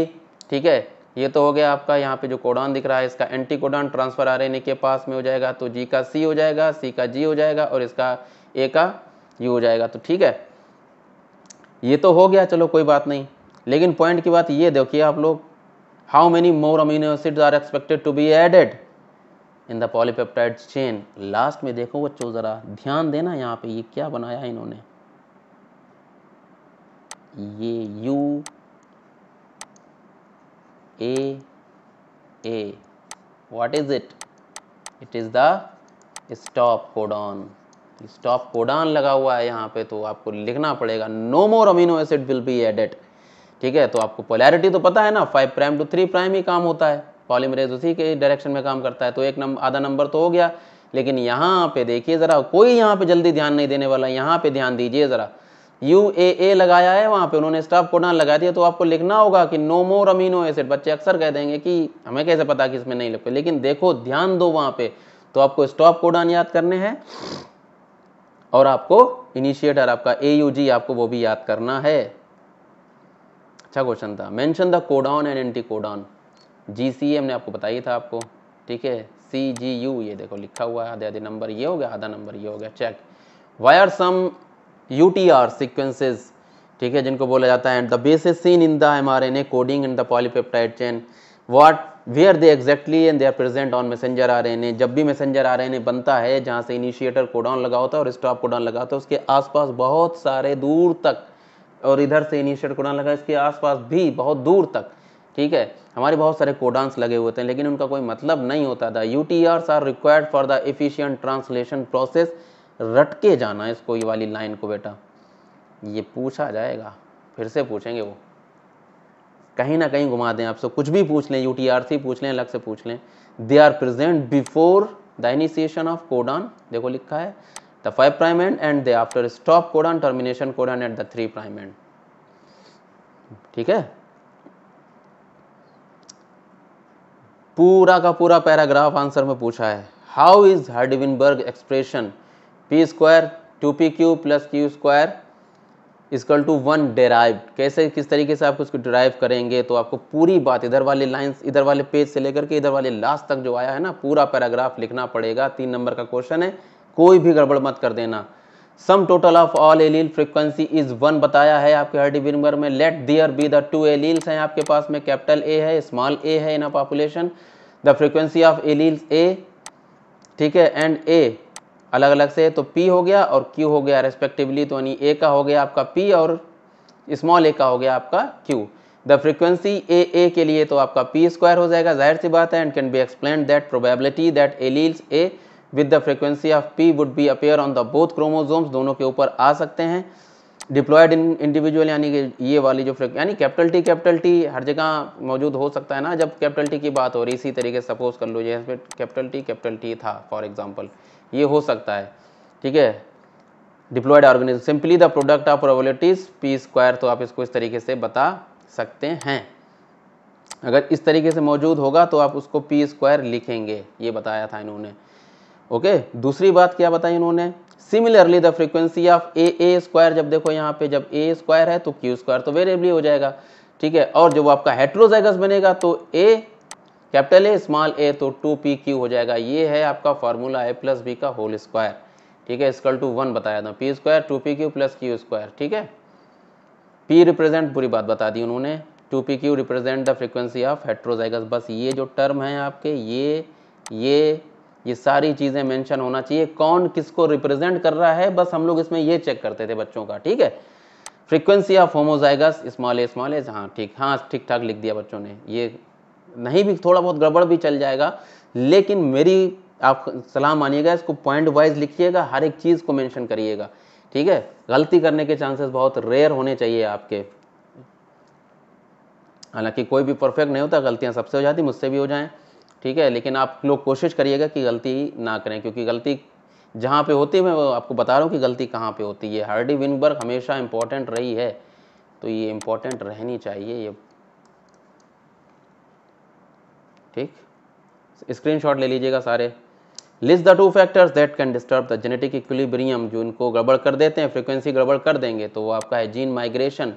S1: ठीक है ये तो हो गया आपका यहाँ पे जो कोडान दिख रहा है इसका एंटी कोडान ट्रांसफर आर के पास में हो जाएगा तो जी का सी हो जाएगा सी का जी हो जाएगा और इसका ए का यू हो जाएगा तो ठीक है ये तो हो गया चलो कोई बात नहीं लेकिन पॉइंट की बात ये देखिए आप लोग how many more amino acids are expected to be added in the polypeptide chain last में देखो बच्चों ज़रा ध्यान देना यहाँ पे ये क्या बनाया इन्होंने ये U A A. What is it? It is the stop codon. Stop codon लगा हुआ है यहाँ पे तो आपको लिखना पड़ेगा no more amino acid will be added ठीक है तो आपको पोलैरिटी तो पता है ना five prime to three prime ही काम होता है पॉलीमरेज उसी के डायरेक्शन में काम करता है तो एक नंबर आधा नंबर तो हो गया लेकिन यहाँ पे देखिए ज़रा कोई यहाँ पे जल्दी ध्यान नहीं देने वाला यहाँ पे ध्यान दीजिए ज़रा यू ए ए लगाया है वहाँ पे उन्होंने स्टाफ कोडान लगा दिया तो आपको लिखना होगा कि नो मोर अमीनो एसिड बच्चे अक्सर कह देंगे कि हमें कैसे पता कि इसमें नहीं लगते लेकिन देखो ध्यान दो वहाँ पे तो आपको स्टॉप कोडान याद करने हैं और आपको इनिशिएटर आपका ए यू जी आपको वो भी याद करना है अच्छा क्वेश्चन था mention the codon and anticodon G C M ने आपको बताया था आपको ठीक है सी जी यू ये देखो लिखा हुआ है आधे आधे नंबर ये हो गया आधा नंबर ये हो गया check why are some U T R sequences ठीक है जिनको बोला जाता है and the base is seen in the M R N A coding in the polypeptide chain what where they exactly and they are present on messenger R N A जब भी messenger R N ए बनता है जहाँ से initiator कोडाउन लगा होता है और स्टॉप कोडाउन लगा होता है उसके आसपास बहुत सारे दूर तक और इधर से इनिशिएटर कोडाउन लगा इसके आसपास भी बहुत दूर तक ठीक है हमारे बहुत सारे कोडांस लगे हुए थे लेकिन उनका कोई मतलब नहीं होता था U T R are required for the efficient translation process रट के जाना इसको ये वाली लाइन को बेटा ये पूछा जाएगा फिर से पूछेंगे वो कहीं ना कहीं घुमा दें आपसे कुछ भी पूछ लें यू टी पूछ लें अलग से पूछ लें they are present before the initiation of codon देखो लिखा है the five prime end and they after stop codon termination codon at the three prime end ठीक है पूरा का पूरा पैराग्राफ आंसर में पूछा है how is Hardy Weinberg expression p square two p q plus q square is equal to one derive कैसे किस तरीके से आप उसको डिराइव करेंगे तो आपको पूरी बात इधर वाले लाइंस इधर वाले पेज से लेकर के इधर वाले लास्ट तक जो आया है ना पूरा पैराग्राफ लिखना पड़ेगा तीन नंबर का क्वेश्चन है कोई भी गड़बड़ मत कर देना sum total of all allele frequency is one बताया है आपके हर डिवी नंबर में let there be the two alleles हैं आपके पास में कैपिटल ए है स्मॉल ए है in a population the frequency of alleles A ठीक है एंड ए अलग अलग से तो P हो गया और Q हो गया रेस्पेक्टिवली तो यानी A का हो गया आपका P और स्मॉल ए का हो गया आपका Q the frequency A A के लिए तो आपका पी स्क्वायर हो जाएगा जाहिर सी बात है and can be explain that probability that alleles A with the frequency of p would be appear on the both chromosomes दोनों के ऊपर आ सकते हैं डिप्लॉयड इन इंडिविजुअल यानी कि ये वाली जो यानी कैपिटल टी कैपिटल टी हर जगह मौजूद हो सकता है ना जब कैपिटल टी की बात हो रही इसी तरीके सपोज कर लो जैसे कैपिटल टी कैपिटल टी था फॉर एग्जाम्पल ये हो सकता है ठीक है diploid organism simply the product of probabilities p square तो आप इसको इस तरीके से बता सकते हैं अगर इस तरीके से मौजूद होगा तो आप उसको पी स्क्वायर लिखेंगे ये बताया था इन्होंने ओके दूसरी बात क्या बताई इन्होंने similarly the frequency of A A square जब देखो यहाँ पे जब ए स्क्वायर है तो क्यू स्क्वायर तो वेरिएबली हो जाएगा ठीक है और जब आपका हेट्रोजाइगस बनेगा तो ए कैपिटल ए स्मॉल ए तो टू पी क्यू हो जाएगा ये है आपका फार्मूला ए प्लस बी का होल स्क्वायर ठीक है स्कल टू वन बताया था p square two p q plus q square ठीक है पी रिप्रेजेंट पूरी बात बता दी उन्होंने two p q represent the frequency of heterozygous बस ये जो टर्म है आपके ये ये ये सारी चीज़ें मेंशन होना चाहिए कौन किसको रिप्रेजेंट कर रहा है बस हम लोग इसमें ये चेक करते थे बच्चों का ठीक है frequency of homozygous small a small a हाँ ठीक हाँ ठीक ठाक लिख दिया बच्चों ने ये नहीं भी थोड़ा बहुत गड़बड़ भी चल जाएगा लेकिन मेरी आप सलाह मानिएगा इसको पॉइंट वाइज लिखिएगा हर एक चीज़ को मैंशन करिएगा ठीक है गलती करने के चांसेस बहुत रेयर होने चाहिए आपके हालांकि कोई भी परफेक्ट नहीं होता गलतियां सबसे हो जाती मुझसे भी हो जाएं ठीक है लेकिन आप लोग कोशिश करिएगा कि गलती ना करें क्योंकि गलती जहां पे होती है मैं आपको बता रहा हूँ कि गलती कहाँ पे होती है हार्डी विनबर्ग हमेशा इंपॉर्टेंट रही है तो ये इंपॉर्टेंट रहनी चाहिए ये ठीक स्क्रीनशॉट ले लीजिएगा सारे list the two factors that can disturb the genetic equilibrium जो इनको गड़बड़ कर देते हैं फ्रीक्वेंसी गड़बड़ कर देंगे तो वो आपका है gene migration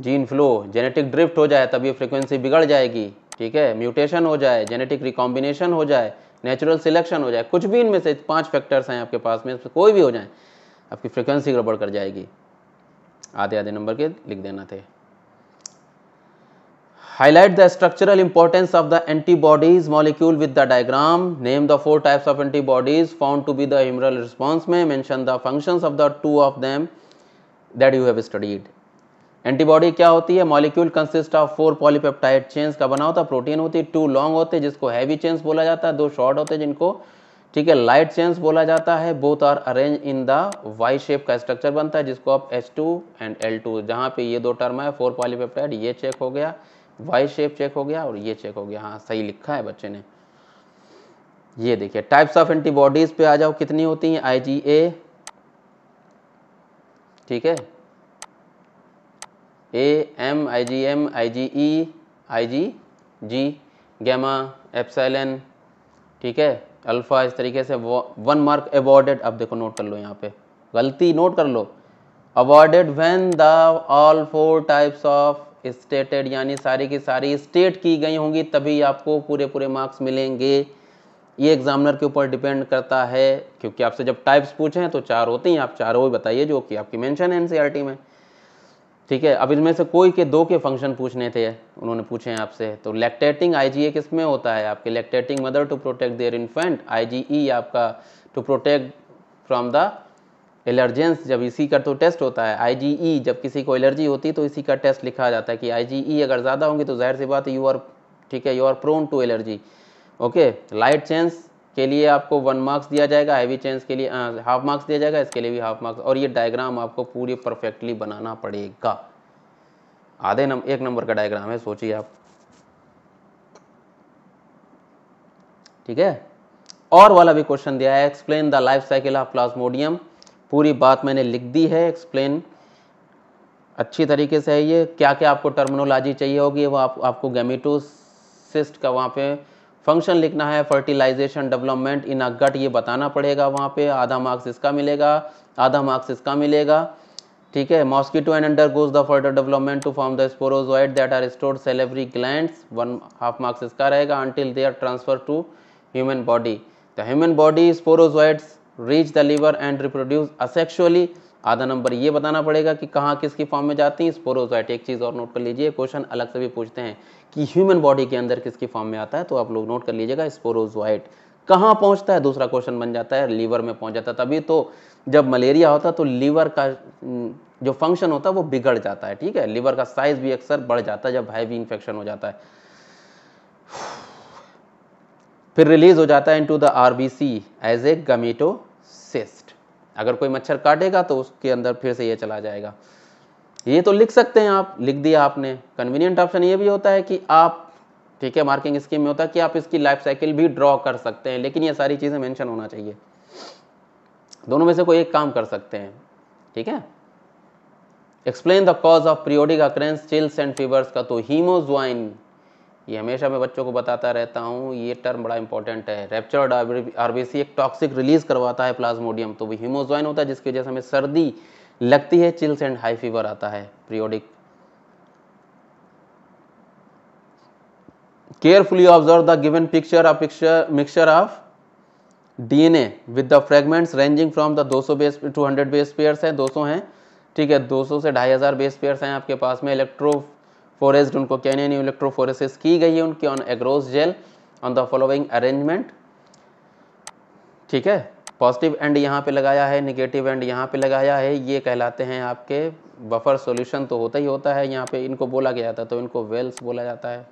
S1: gene flow genetic drift हो जाए तभी फ्रीक्वेंसी बिगड़ जाएगी ठीक है म्यूटेशन हो जाए जेनेटिक रिकॉम्बिनेशन हो जाए नेचुरल सिलेक्शन हो जाए कुछ भी इनमें से पांच फैक्टर्स हैं आपके पास में कोई भी हो जाए आपकी फ्रिक्वेंसी गड़बड़ कर जाएगी आधे आधे नंबर के लिख देना थे highlight the structural importance of the antibodies molecule with the diagram name the four types of antibodies found to be the humoral response may mention the functions of the two of them that you have studied antibody क्या होती है molecule consist of four polypeptide chains का बना होता है protein होती है to long होते हैं जिसको हैवी चेन्स बोला जाता है दो शॉर्ट होते हैं जिनको ठीक है लाइट चेन्स बोला जाता है both are arrange in the Y shape का स्ट्रक्चर बनता है जिसको आप H2 एंड L2 जहाँ पे ये दो टर्म है फोर पॉलीपेप्टाइड ये चेक हो गया वाई शेप चेक हो गया और ये चेक हो गया हाँ सही लिखा है बच्चे ने ये देखिए टाइप्स ऑफ एंटीबॉडीज पे आ जाओ कितनी होती हैं आईजीए ठीक है A M I G M I G E I G G gamma epsilon ठीक है अल्फ़ा इस तरीके से वन मार्क अवॉर्डेड अब देखो नोट कर लो यहाँ पे गलती नोट कर लो awarded when the all four types of stated यानी सारी की सारी स्टेट की गई होंगी तभी आपको पूरे पूरे मार्क्स मिलेंगे ये एग्जामिनर के ऊपर डिपेंड करता है क्योंकि आपसे जब टाइप्स पूछें तो चार होते हैं आप चारों ही बताइए जो कि आपकी मेंशन है एनसीईआरटी e में ठीक है अब इनमें से कोई के दो के फंक्शन पूछने थे उन्होंने पूछे हैं आपसे तो लैक्टेटिंग आईजीए किस में होता है आपके lactating mother to protect their infant IgE आपका to protect from the allergens जब इसी का तो टेस्ट होता है आई e, जब किसी को एलर्जी होती है तो इसी का टेस्ट लिखा जाता है कि आई e अगर ज़्यादा होंगी तो जाहिर सी बात यू आर ठीक है you are prone to allergy okay light chains के लिए आपको वन मार्क्स दिया जाएगा हैवी चेंस के लिए हाफ मार्क्स दिया जाएगा इसके लिए भी हाफ मार्क्स और ये डायग्राम आपको पूरी परफेक्टली बनाना पड़ेगा आधे नम एक नंबर का डायग्राम है सोचिए आप ठीक है और वाला भी क्वेश्चन दिया है explain the life cycle of Plasmodium पूरी बात मैंने लिख दी है एक्सप्लेन अच्छी तरीके से है ये क्या क्या आपको टर्मिनोलॉजी चाहिए होगी वो आप, आपको गेमिटोसिस्ट का वहाँ पे फंक्शन लिखना है फर्टिलाइजेशन डेवलपमेंट इन अ गट ये बताना पड़ेगा वहाँ पे आधा मार्क्स इसका मिलेगा आधा मार्क्स इसका मिलेगा ठीक है mosquito and undergoes the further development to form the sporozoite that are stored salivary gland one half marks इसका रहेगा until they are transfer to human body the human body sporozoites reach the liver and reproduce asexually आधा नंबर ये बताना पड़ेगा कि कहाँ किसकी फॉर्म में जाती है स्पोरोजाइट एक चीज़ और नोट कर लीजिए क्वेश्चन अलग से भी पूछते हैं कि ह्यूमन बॉडी के अंदर किसकी फॉर्म में आता है तो आप लोग नोट कर लीजिएगा स्पोरोजाइट कहाँ पहुँचता है दूसरा क्वेश्चन बन जाता है लीवर में पहुँच जाता है तभी तो जब मलेरिया होता तो लीवर का हम्म, जो फंक्शन होता है वो बिगड़ जाता है ठीक है लीवर का साइज भी अक्सर बढ़ जाता है जब हैवी इन्फेक्शन हो जाता है फिर रिलीज हो जाता है into the RBC as a cyst अगर कोई मच्छर काटेगा तो उसके अंदर फिर से ये चला जाएगा ये तो लिख सकते हैं आप लिख दिया आपने कन्वीनियंट ऑप्शन ये भी होता है कि आप ठीक है मार्किंग स्कीम में होता है कि आप इसकी लाइफ साइकिल भी ड्रॉ कर सकते हैं लेकिन ये सारी चीज़ें मेंशन होना चाहिए दोनों में से कोई एक काम कर सकते हैं ठीक है explain the cause of periodic occurrence chills and fevers का तो हीमोज्वाइन ये हमेशा मैं बच्चों को बताता रहता हूँ ये टर्म बड़ा इंपॉर्टेंट है रेप्चर्ड आरबीसी एक टॉक्सिक रिलीज करवाता है प्लाज्मोडियम तो वो हिमोजॉइन होता है जिसकी वजह से हमें सर्दी लगती है चिल्स एंड हाई फीवर आता है periodic carefully observe the given picture of picture mixture of DNA with the fragments ranging from the 200 base 200 base pairs हैं 200 हैं ठीक है 200 से ढाई हजार बेस पेयर्स हैं आपके पास में इलेक्ट्रो फोरेस्ड उनको कैनियन इलेक्ट्रोफोरेसिस की गई है उनकी on agarose gel on the following arrangement ठीक है पॉजिटिव एंड यहाँ पे लगाया है निगेटिव एंड यहाँ पे लगाया है ये कहलाते हैं आपके बफर सॉल्यूशन तो होता ही होता है यहाँ पे इनको बोला गया था तो इनको वेल्स बोला जाता है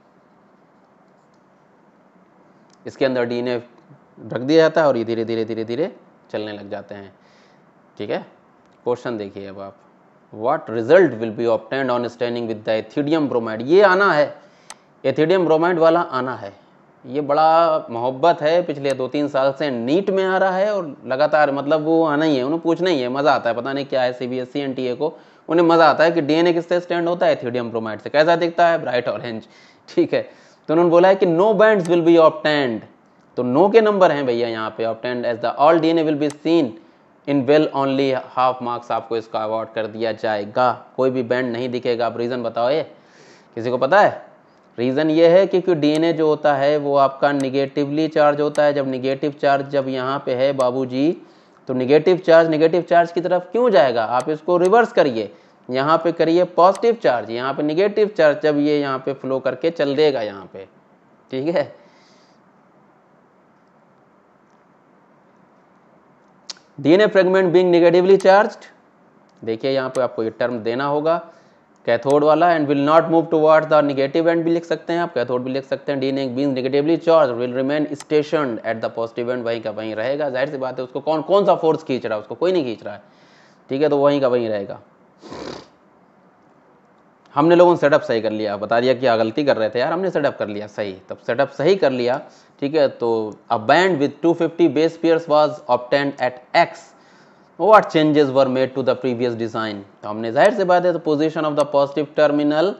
S1: इसके अंदर डीएनए रख दिया जाता है और ये धीरे धीरे धीरे धीरे चलने लग जाते हैं ठीक है क्वेश्चन देखिए अब आप what result will be obtained on staining with the ethidium bromide ये आना है एथीडियम ब्रोमाइड वाला आना है ये बड़ा मोहब्बत है पिछले दो तीन साल से नीट में आ रहा है और लगातार मतलब वो आना ही है उन्हें पूछना ही है मज़ा आता है पता नहीं क्या है C B S C N T A को उन्हें मज़ा आता है कि डी एन ए किससे स्टैंड होता है एथीडियम ब्रोमाइड से कैसा दिखता है ब्राइट ऑरेंज ठीक है तो उन्होंने बोला है कि no bands will be obtained तो नो के नंबर हैं भैया यहाँ पे obtained as the all A will be seen in well only half marks आपको इसका अवार्ड कर दिया जाएगा कोई भी बैंड नहीं दिखेगा आप रीज़न बताओ ये किसी को पता है रीज़न ये है कि क्योंकि डीएनए जो होता है वो आपका निगेटिवली चार्ज होता है जब निगेटिव चार्ज जब यहाँ पे है बाबूजी तो निगेटिव चार्ज निगेटिव चार्ज की तरफ क्यों जाएगा आप इसको रिवर्स करिए यहाँ पे करिए पॉजिटिव चार्ज यहाँ पे निगेटिव चार्ज जब ये यहाँ पे फ्लो करके चल देगा यहाँ पे ठीक है DNA fragment being negatively charge देखिए यहाँ पे आपको ये टर्म देना होगा कैथोड वाला end will not move ward the negative end भी लिख सकते हैं आप कैथोड भी लिख सकते हैं DNA being negatively charge will remain station at the positive end वहीं का वहीं रहेगा जाहिर सी बात है उसको कौन कौन सा फोर्स खींच रहा है उसको कोई नहीं खींच रहा है ठीक है तो वहीं का वहीं रहेगा हमने लोगों ने सेटअप सही कर लिया बता दिया कि गलती कर रहे थे यार हमने सेटअप कर लिया सही तब सेटअप सही कर लिया ठीक है तो a band with 250 base pairs was obtained at X what changes were made to the previous design तो हमने जाहिर से बात है तो position of the positive terminal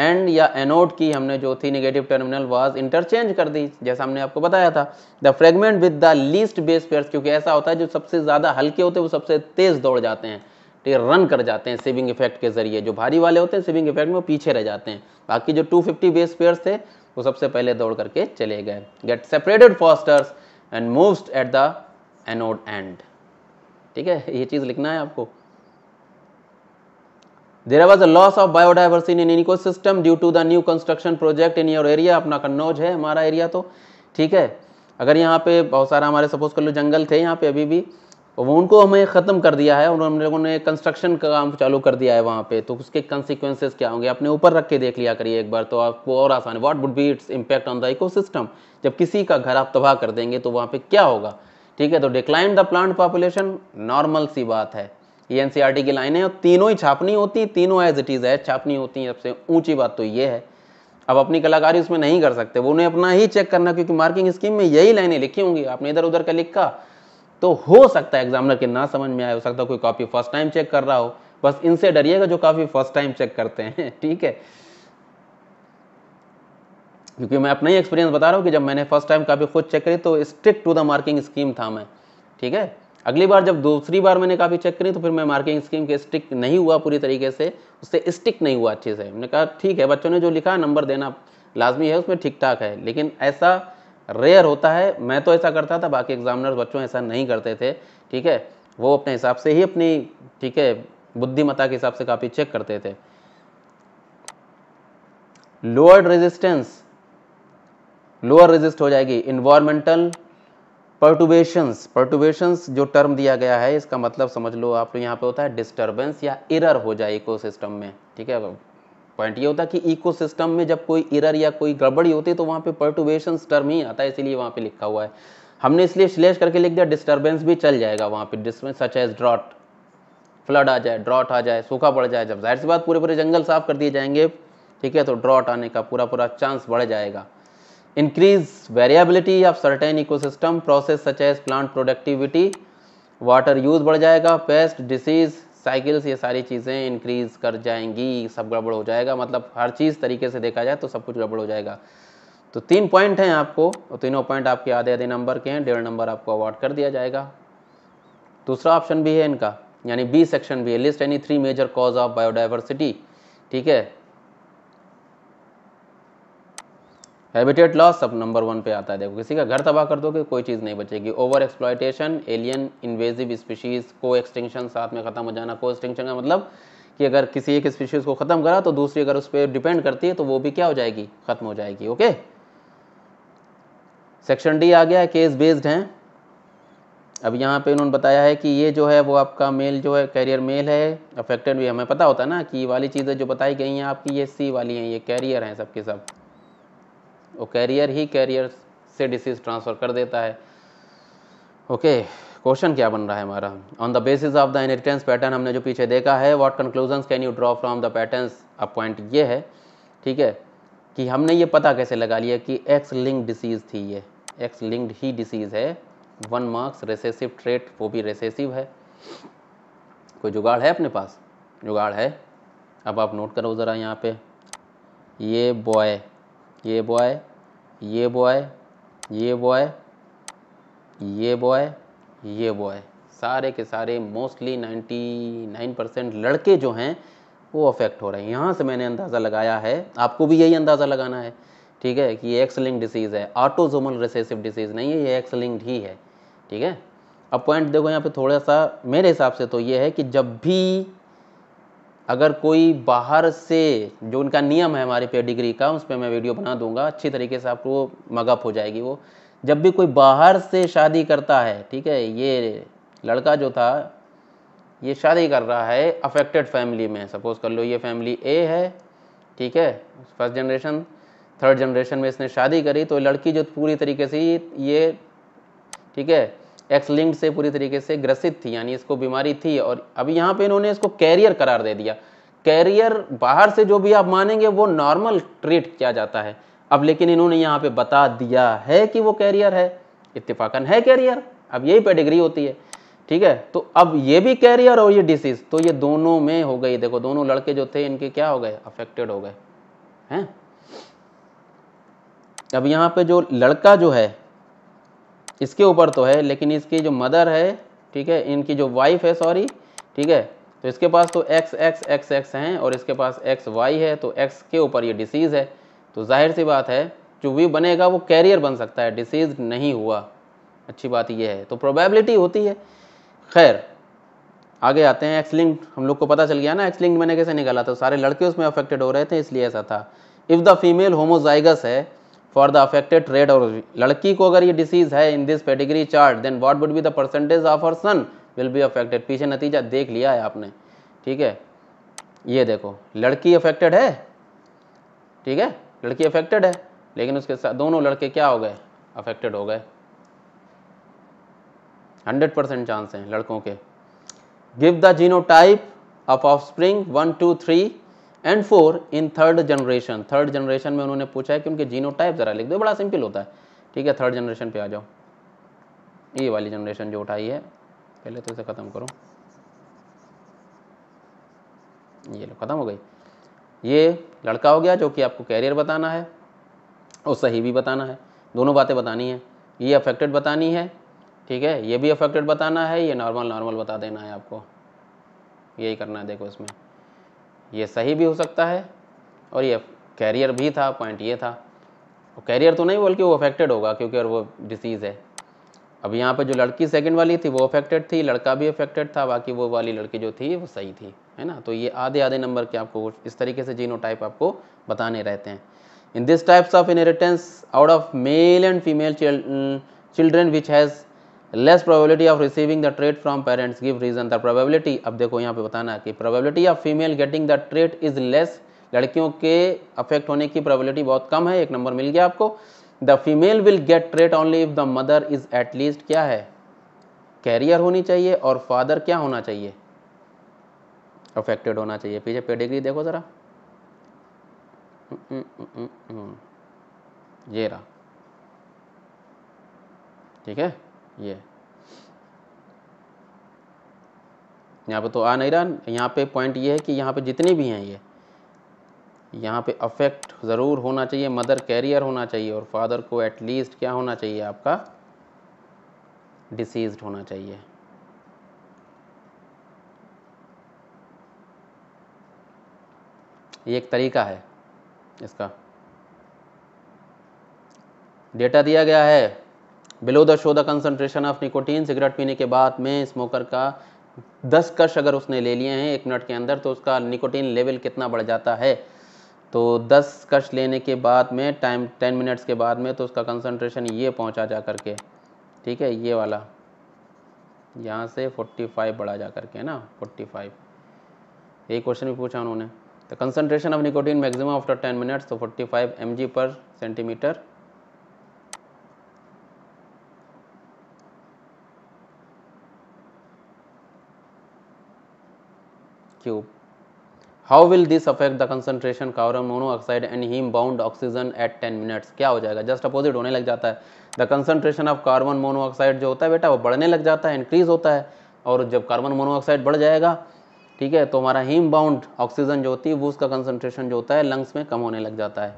S1: end या एनोड की हमने जो थी नेगेटिव टर्मिनल वॉज इंटरचेंज कर दी जैसा हमने आपको बताया था the fragment with the least base pairs क्योंकि ऐसा होता है जो सबसे ज़्यादा हल्के होते हैं वो सबसे तेज़ दौड़ जाते हैं रन कर जाते हैं सेविंग इफेक्ट के जरिए जो भारी वाले होते हैं सेविंग इफेक्ट में वो पीछे रह जाते हैं बाकी जो 250 बेस प्लेयर्स थे वो सबसे पहले दौड़ करके चले गए get separated fastest and moves at the anode end ठीक है ये चीज़ लिखना है आपको there was a loss of biodiversity in ecosystem due to the new construction project in your area अपना कन्नौज है हमारा एरिया तो ठीक है अगर यहाँ पे बहुत सारा हमारे सपोज कर लो जंगल थे यहाँ पे अभी भी और वो उनको हमें ख़त्म कर दिया है और हम लोगों ने कंस्ट्रक्शन का काम चालू कर दिया है वहाँ पे तो उसके कंसिक्वेंसेस क्या होंगे अपने ऊपर रख के देख लिया करिए एक बार तो आपको और आसान what would be its impact on the eco जब किसी का घर आप तबाह कर देंगे तो वहाँ पर क्या होगा ठीक है तो decline the plant population normal सी बात है ये एन e की लाइनें और तीनों ही छापनी होती तीनों एज इट इज़ है छापनी होती हैं सबसे ऊँची बात तो ये है अब अपनी कलाकारी उसमें नहीं कर सकते वो उन्हें अपना ही चेक करना क्योंकि मार्किंग स्कीम में यही लाइनें लिखी होंगी आपने इधर उधर का लिखा तो हो सकता है एग्जामिनर के ना समझ में आए हो सकता है कोई कॉपी फर्स्ट टाइम चेक कर रहा हो बस इनसे डरिएगा जो कॉपी फर्स्ट टाइम चेक करते हैं ठीक है क्योंकि मैं अपना ही एक्सपीरियंस बता रहा हूँ कि जब मैंने फर्स्ट टाइम काफ़ी खुद चेक करी तो strict to the marking scheme था मैं ठीक है अगली बार जब दूसरी बार मैंने काफ़ी चेक करी तो फिर मैं मार्किंग स्कीम के स्टिक नहीं हुआ पूरी तरीके से उससे स्टिक नहीं हुआ अच्छे से मैंने कहा ठीक है बच्चों ने जो लिखा नंबर देना लाजमी है उसमें ठीक ठाक है लेकिन ऐसा रेयर होता है मैं तो ऐसा करता था बाकी एग्जामिनर बच्चों ऐसा नहीं करते थे ठीक है वो अपने हिसाब से ही अपनी ठीक है बुद्धिमता के हिसाब से काफ़ी चेक करते थे लोअर रेजिस्टेंस लोअर रेजिस्ट हो जाएगी इन्वायरमेंटल परटुबेशंस परटुबेशंस जो टर्म दिया गया है इसका मतलब समझ लो आप यहाँ पे होता है डिस्टर्बेंस या इरर हो जाए इकोसिस्टम में ठीक है पॉइंट ये होता है कि इकोसिस्टम में जब कोई इरर या कोई गड़बड़ी होती है तो वहाँ पे पर्टुबेशन टर्म ही आता है इसीलिए वहाँ पे लिखा हुआ है हमने इसलिए स्लेश करके लिख दिया डिस्टर्बेंस भी चल जाएगा वहाँ पे disturbance such as drought flood आ जाए ड्रॉट आ जाए सूखा पड़ जाए जब जाहिर सी बात पूरे पूरे जंगल साफ कर दिए जाएंगे ठीक है तो ड्रॉट आने का पूरा पूरा चांस बढ़ जाएगा increase variability of certain ecosystem process such as plant productivity water use बढ़ जाएगा पेस्ट डिसीज़ साइकिल्स ये सारी चीज़ें इंक्रीज़ कर जाएंगी सब गड़बड़ हो जाएगा मतलब हर चीज़ तरीके से देखा जाए तो सब कुछ गड़बड़ हो जाएगा तो तीन पॉइंट हैं आपको और तीनों पॉइंट आपके आधे आधे नंबर के हैं डेढ़ नंबर आपको अवार्ड कर दिया जाएगा दूसरा ऑप्शन भी है इनका यानी बी सेक्शन भी है list any three major cause of biodiversity ठीक है हैबिटेट लॉस सब नंबर वन पे आता है देखो किसी का घर तबाह कर दोगे कोई चीज़ नहीं बचेगी over exploitation alien invasive species को एक्सटेंशन साथ में ख़त्म हो जाना को एक्सटेंशन का मतलब कि अगर किसी एक स्पीशीज़ को ख़त्म करा तो दूसरी अगर उस पर डिपेंड करती है तो वो भी क्या हो जाएगी ख़त्म हो जाएगी ओके सेक्शन डी आ गया केस बेस्ड हैं अब यहाँ पे उन्होंने बताया है कि ये जो है वो आपका मेल जो है कैरियर मेल है अफेक्टेड भी हमें पता होता है ना कि वाली चीज़ें जो बताई गई हैं आपकी ये सी वाली हैं ये कैरियर हैं सबके सब, के सब। वो कैरियर ही कैरियर से डिसीज़ ट्रांसफ़र कर देता है ओके क्वेश्चन क्या बन रहा है हमारा on the basis of the inheritance pattern हमने जो पीछे देखा है what conclusion can you draw from the patterns a point ये है ठीक है कि हमने ये पता कैसे लगा लिया कि एक्स लिंक डिसीज़ थी ये एक्स लिंक्ड ही डिसीज़ है वन मार्क्स रेसेसिव ट्रेट वो भी रेसेसिव है कोई जुगाड़ है अपने पास जुगाड़ है अब आप नोट करो ज़रा यहाँ पे ये बॉय ये बॉय ये बॉय ये बॉय ये बॉय ये बॉय सारे के सारे मोस्टली 99 परसेंट लड़के जो हैं वो अफेक्ट हो रहे हैं यहाँ से मैंने अंदाज़ा लगाया है आपको भी यही अंदाज़ा लगाना है ठीक है कि ये एक्स लिंक डिसीज़ है ऑटोजोमल रिसेसिव डिसीज़ नहीं है ये एक्स ही है ठीक है अब पॉइंट देखो यहाँ पे थोड़ा सा मेरे हिसाब से तो ये है कि जब भी अगर कोई बाहर से जो उनका नियम है हमारे पेडिग्री का उस पर मैं वीडियो बना दूंगा अच्छी तरीके से आपको मगअप हो जाएगी वो जब भी कोई बाहर से शादी करता है ठीक है ये लड़का जो था ये शादी कर रहा है अफेक्टेड फैमिली में सपोज़ कर लो ये फैमिली ए है ठीक है फर्स्ट जनरेशन थर्ड जनरेशन में इसने शादी करी तो लड़की जो पूरी तरीके से ये ठीक है एक्स से पूरी तरीके से ग्रसित थी यानी इसको बीमारी थी और अभी यहाँ पे इन्होंने इसको कैरियर करार दे दिया कैरियर बाहर से जो भी आप मानेंगे वो नॉर्मल ट्रीट किया जाता है अब लेकिन इन्होंने यहाँ पे बता दिया है कि वो कैरियर है इतफाकन है कैरियर अब यही पेडिग्री होती है ठीक है तो अब ये भी कैरियर और ये डिसीज तो ये दोनों में हो गई देखो दोनों लड़के जो थे इनके क्या हो गए अफेक्टेड हो गए हैं अब यहाँ पे जो लड़का जो है इसके ऊपर तो है लेकिन इसकी जो मदर है ठीक है इनकी जो वाइफ है सॉरी ठीक है तो इसके पास तो एक्स एक्स एक्स एक्स हैं और इसके पास एक्स वाई है तो एक्स के ऊपर ये डिसीज़ है तो जाहिर सी बात है जो वी बनेगा वो कैरियर बन सकता है डिसीज नहीं हुआ अच्छी बात यह है तो प्रोबेबिलिटी होती है खैर आगे आते हैं एक्स लिंक हम लोग को पता चल गया ना एक्स लिंक मैंने कैसे निकाला था सारे लड़के उसमें अफेक्टेड हो रहे थे इसलिए ऐसा था इफ़ द फीमेल होमोजाइगस है फॉर द अफेक्टेड ट्रेड और लड़की को अगर ये डिसीज़ है in this pedigree chart then what would be the percentage of our son will be affected पीछे नतीजा देख लिया है आपने ठीक है ये देखो लड़की अफेक्टेड है ठीक है लड़की अफेक्टेड है लेकिन उसके साथ दोनों लड़के क्या हो गए अफेक्टेड हो गए 100 परसेंट चांस हैं लड़कों के give the genotype of offspring one two three and four in third generation third generation में उन्होंने पूछा है कि उनके टाइप ज़रा लिख दो बड़ा सिंपल होता है ठीक है थर्ड जनरेशन पे आ जाओ ये वाली जनरेशन जो उठाई है पहले तो इसे ख़त्म करो ये लो ख़त्म हो गई ये लड़का हो गया जो कि आपको कैरियर बताना है और सही भी बताना है दोनों बातें बतानी है ये अफेक्टेड बतानी है ठीक है ये भी अफेक्टेड बताना है ये नॉर्मल नॉर्मल बता देना है आपको यही करना है देखो इसमें ये सही भी हो सकता है और ये कैरियर भी था पॉइंट ये था कैरियर तो नहीं बल्कि वो अफेक्टेड होगा क्योंकि और वो डिसीज़ है अब यहाँ पे जो लड़की सेकंड वाली थी वो अफेक्टेड थी लड़का भी अफेक्टेड था बाकी वो वाली लड़की जो थी वो सही थी है ना तो ये आधे आधे नंबर के आपको इस तरीके से जीनो टाइप आपको बताने रहते हैं in this types of inheritance out of male and female children which has less probability of receiving the trait from parents give reason the probability अब देखो यहाँ पे बताना है कि probability of female getting the trait is less लड़कियों के affect होने की प्रोबेबिलिटी बहुत कम है एक नंबर मिल गया आपको the female will get trait only if the mother is at least क्या है कैरियर होनी चाहिए और फादर क्या होना चाहिए अफेक्टेड होना चाहिए पीछे पेडिग्री देखो ज़रा हम्म, हम्म, हम्म, ये रहा ठीक है ये यहाँ पे तो आ नहीं रहा यहाँ पे पॉइंट ये है कि यहाँ पे जितने भी हैं ये यहाँ पे अफेक्ट ज़रूर होना चाहिए मदर कैरियर होना चाहिए और फादर को एटलीस्ट क्या होना चाहिए आपका डिसीज होना चाहिए ये एक तरीका है इसका डेटा दिया गया है below the show the concentration of nicotine cigarette पीने के बाद में स्मोकर का दस कश अगर उसने ले लिए हैं एक मिनट के अंदर तो उसका निकोटीन लेवल कितना बढ़ जाता है तो दस कश लेने के बाद में टाइम टेन मिनट्स के बाद में तो उसका कंसनट्रेशन ये पहुँचा जा करके ठीक है ये वाला यहाँ से फोर्टी फाइव बढ़ा जा करके है ना फोर्टी फाइव यही क्वेश्चन भी पूछा उन्होंने तो concentration of nicotine maximum after ten minutes तो forty five M per centimetre cube how will this affect the concentration carbon monoxide and haem bound oxygen at ten minutes क्या हो जाएगा just opposite होने लग जाता है the concentration of carbon monoxide जो होता है बेटा वो बढ़ने लग जाता है इंक्रीज होता है और जब कार्बन मोनोऑक्साइड बढ़ जाएगा ठीक है तो हमारा हीम बाउंड ऑक्सीजन जो होती है वो उसका कंसनट्रेशन जो होता है लंग्स में कम होने लग जाता है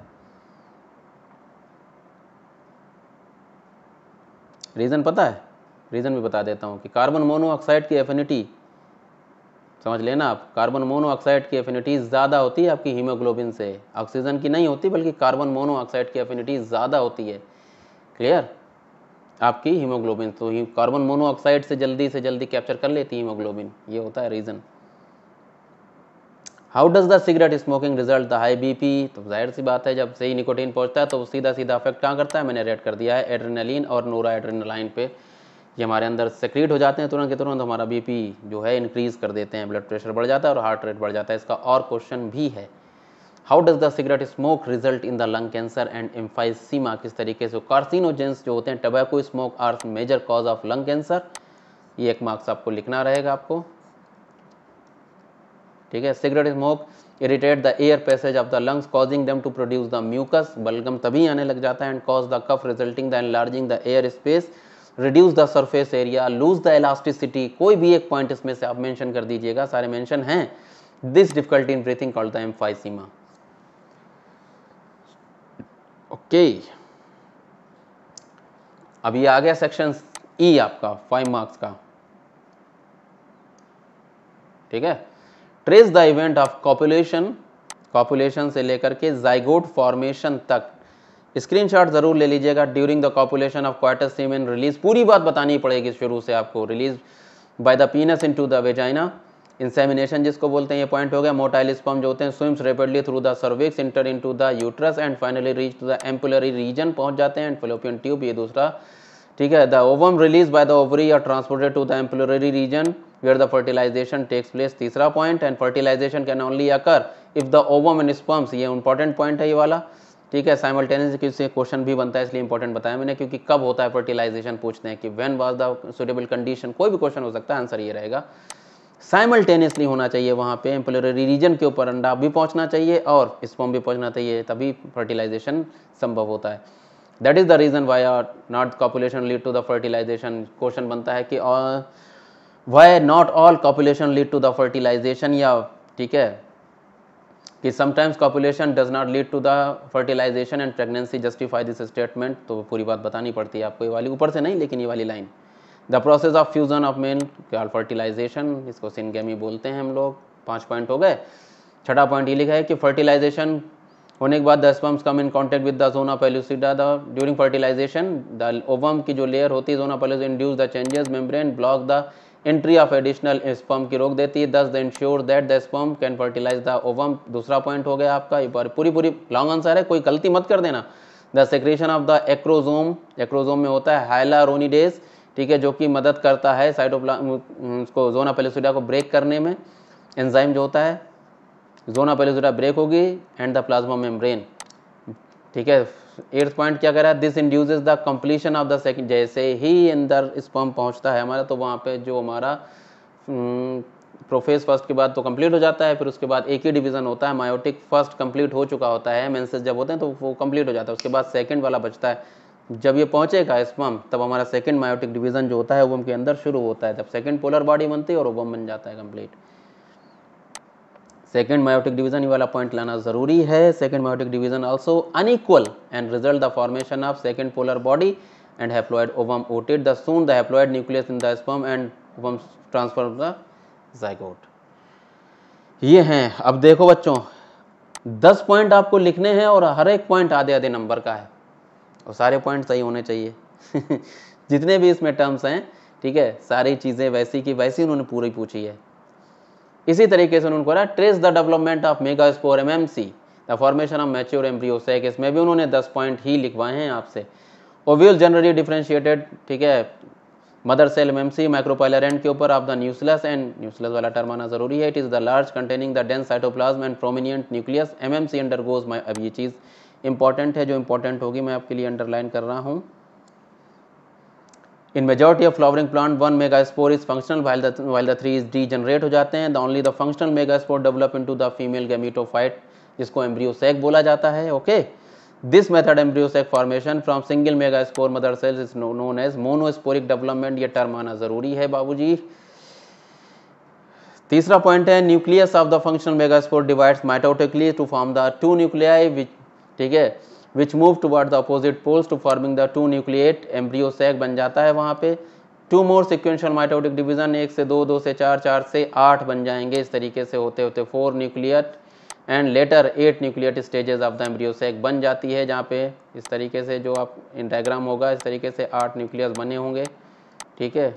S1: रीज़न पता है रीज़न भी बता देता हूँ कि कार्बन मोनोऑक्साइड की एफिनिटी समझ लेना आप कार्बन मोनोऑक्साइड की एफिनिटीज़ ज़्यादा होती है आपकी हीमोग्लोबिन से ऑक्सीजन की नहीं होती बल्कि कार्बन मोनोऑक्साइड की एफिनिटीज़ ज़्यादा होती है क्लियर आपकी हीमोग्लोबिन तो ही कार्बन मोनोऑक्साइड से जल्दी से जल्दी कैप्चर कर लेती है हीमोग्लोबिन ये होता है reason how does the cigarette smoking result the high P तो जाहिर सी बात है जब सही निकोटीन पहुंचता है तो सीधा सीधा अफेक्ट कहाँ करता है मैंने रेड कर दिया है एड्रेनलिन और नोरा एड्रेनलाइन पे ये हमारे अंदर सेक्रेट हो जाते हैं तुरंत के तुरंत हमारा बीपी जो है इंक्रीज़ कर देते हैं ब्लड प्रेशर बढ़ जाता है और हार्ट रेट बढ़ जाता है इसका और क्वेश्चन भी है how does the cigarette smoke result in the lung cancer and emphysema किस तरीके से कार्सिनोजेंस जो होते हैं tobacco smoke are major cause of lung cancer ये एक मार्क्स आपको लिखना रहेगा आपको ठीक है cigarette smoke irritate the air passage of the lungs causing them to produce the mucus बलगम तभी आने लग जाता है and cause the cough resulting the enlarging the air space reduce the surface area lose the elasticity कोई भी एक point इसमें से आप मेंशन कर दीजिएगा सारे मेंशन हैं this difficulty in breathing called the emphysema okay अब ये आ गया सेक्शन ई e आपका फाइव मार्क्स का ठीक है trace the event of copulation copulation से लेकर के जाइगोट फॉर्मेशन तक स्क्रीनशॉट जरूर ले लीजिएगा during the copulation of quarter semen release पूरी बात बतानी पड़ेगी शुरू से आपको release by the penis into the vagina insemination जिसको बोलते हैं ये पॉइंट हो गया मोटाइल स्पम जो होते हैं swims rapidly through the cervix enter into the uterus and finally reach to the ampullary region पहुंच जाते हैं एंड फिलोपियन ट्यूब ये दूसरा ठीक है the ovum release by the ovary are transported to the ampullary region where the fertilization takes place तीसरा point and fertilization can only occur if the ovum and sperms ये important point है ये वाला ठीक है साइमल्टेनियस किससे question भी बनता है इसलिए इंपॉर्टेंट बताया मैंने क्योंकि कब होता है फर्टिलाइजेशन पूछते हैं कि when was the suitable condition कोई भी क्वेश्चन हो सकता है आंसर ये रहेगा साइमल्टेनियसली होना चाहिए वहाँ पे एम्प्लोरी रीजन के ऊपर अंडा भी पहुँचना चाहिए और स्पॉम भी पहुँचना चाहिए तभी फर्टिलाइजेशन संभव होता है that is the reason why are not copulation lead to the fertilization question बनता है कि why not all copulation lead to the fertilization या ठीक है कि sometimes copulation does not lead to the fertilization and pregnancy justify this statement तो पूरी बात बतानी पड़ती है आपको ये वाली ऊपर से नहीं लेकिन ये वाली line the process of fusion of men क्या फर्टिलाइजेशन इसको सिनगेमी बोलते हैं हम लोग पाँच पॉइंट हो गए छठा पॉइंट ये लिखा है कि फर्टिलाइजेशन होने के बाद the sperms come in contact with the zona pellucida the during fertilization the ovum की जो लेयर होती है zona pellucida induce the changes membrane block the entry of additional sperm की रोक देती है thus the ensure that the sperm can fertilize the ovum दूसरा point हो गया आपका एक बार पूरी पूरी लॉन्ग आंसर है कोई गलती मत कर देना the secretion of the acrosome acrosome में होता है हाइलारोनिडेज ठीक है जो कि मदद करता है साइटोप्ला उसको जोना पेलेसुडा को ब्रेक करने में एंजाइम जो होता है जोना पेलेसुडा ब्रेक होगी एंड द प्लाज्मा मेम्ब्रेन ठीक है एट्थ पॉइंट क्या कह रहा है this induce the completion of the second जैसे ही अंदर स्पर्म पहुंचता है हमारा तो वहाँ पे जो हमारा प्रोफेस हम्म, फर्स्ट के बाद तो कंप्लीट हो जाता है फिर उसके बाद एक ही डिवीज़न होता है मायोटिक फर्स्ट कंप्लीट हो चुका होता है मेंसेस जब होते हैं तो वो कंप्लीट हो जाता है उसके बाद सेकंड वाला बचता है जब ये पहुंचेगा स्पर्म तब हमारा सेकंड मायोटिक डिवीज़न जो होता है वो के अंदर शुरू होता है तब सेकंड पोलर बॉडी बनती है और ओवम बन जाता है कम्प्लीट सेकेंड मायोटिक डिवीजन वाला पॉइंट लाना जरूरी है second meiotic division also unequal and result the formation of second polar body and haploid ovum ootid the soon the haploid nucleus in the sperm and ovum transfer the zygote ये हैं अब देखो बच्चों दस point आपको लिखने हैं और हर एक पॉइंट आधे आधे नंबर का है और सारे पॉइंट सही होने चाहिए जितने भी इसमें टर्म्स हैं ठीक है सारी चीज़ें वैसी की वैसी उन्होंने पूरी पूछी है इसी तरीके से उन्होंने बोला trace the development of megaspore M M C the formation of mature embryo sac इसमें भी उन्होंने दस पॉइंट ही लिखवाए हैं आपसे ओव्यूल जनरली डिफ्रेंशिएटेड ठीक है mother cell M M C micropylar end के ऊपर आप द न्यूसलेस एंड न्यूसलेस वाला टर्म आना जरूरी है it is the large containing the dense cytoplasm and prominent nucleus M M C undergoes माई अब ये चीज़ इंपॉर्टेंट है जो इंपॉर्टेंट होगी मैं आपके लिए अंडरलाइन कर रहा हूँ in majority of flowering plant one megaspore is functional while the three is degenerate हो जाते हैं the only the functional megaspore develop in to the female gametophyte जिसको एम्ब्रियोसेक बोला जाता है okay this method embryo sac formation from single megaspore mother cells is known as monosporic development ये term आना जरूरी है बाबू जी तीसरा पॉइंट है nucleus of the functional megaspore divide mitotically to form the two nuclei ठीक है which move toward the opposite poles to forming the two nucleate embryo sac बन जाता है वहाँ पे two more sequential mitotic division एक से दो दो से चार चार से आठ बन जाएंगे इस तरीके से होते होते four nucleate and later eight nucleate stages of the embryo sac बन जाती है जहाँ पे इस तरीके से जो आप इंडाग्राम होगा इस तरीके से आठ न्यूक्लियस बने होंगे ठीक है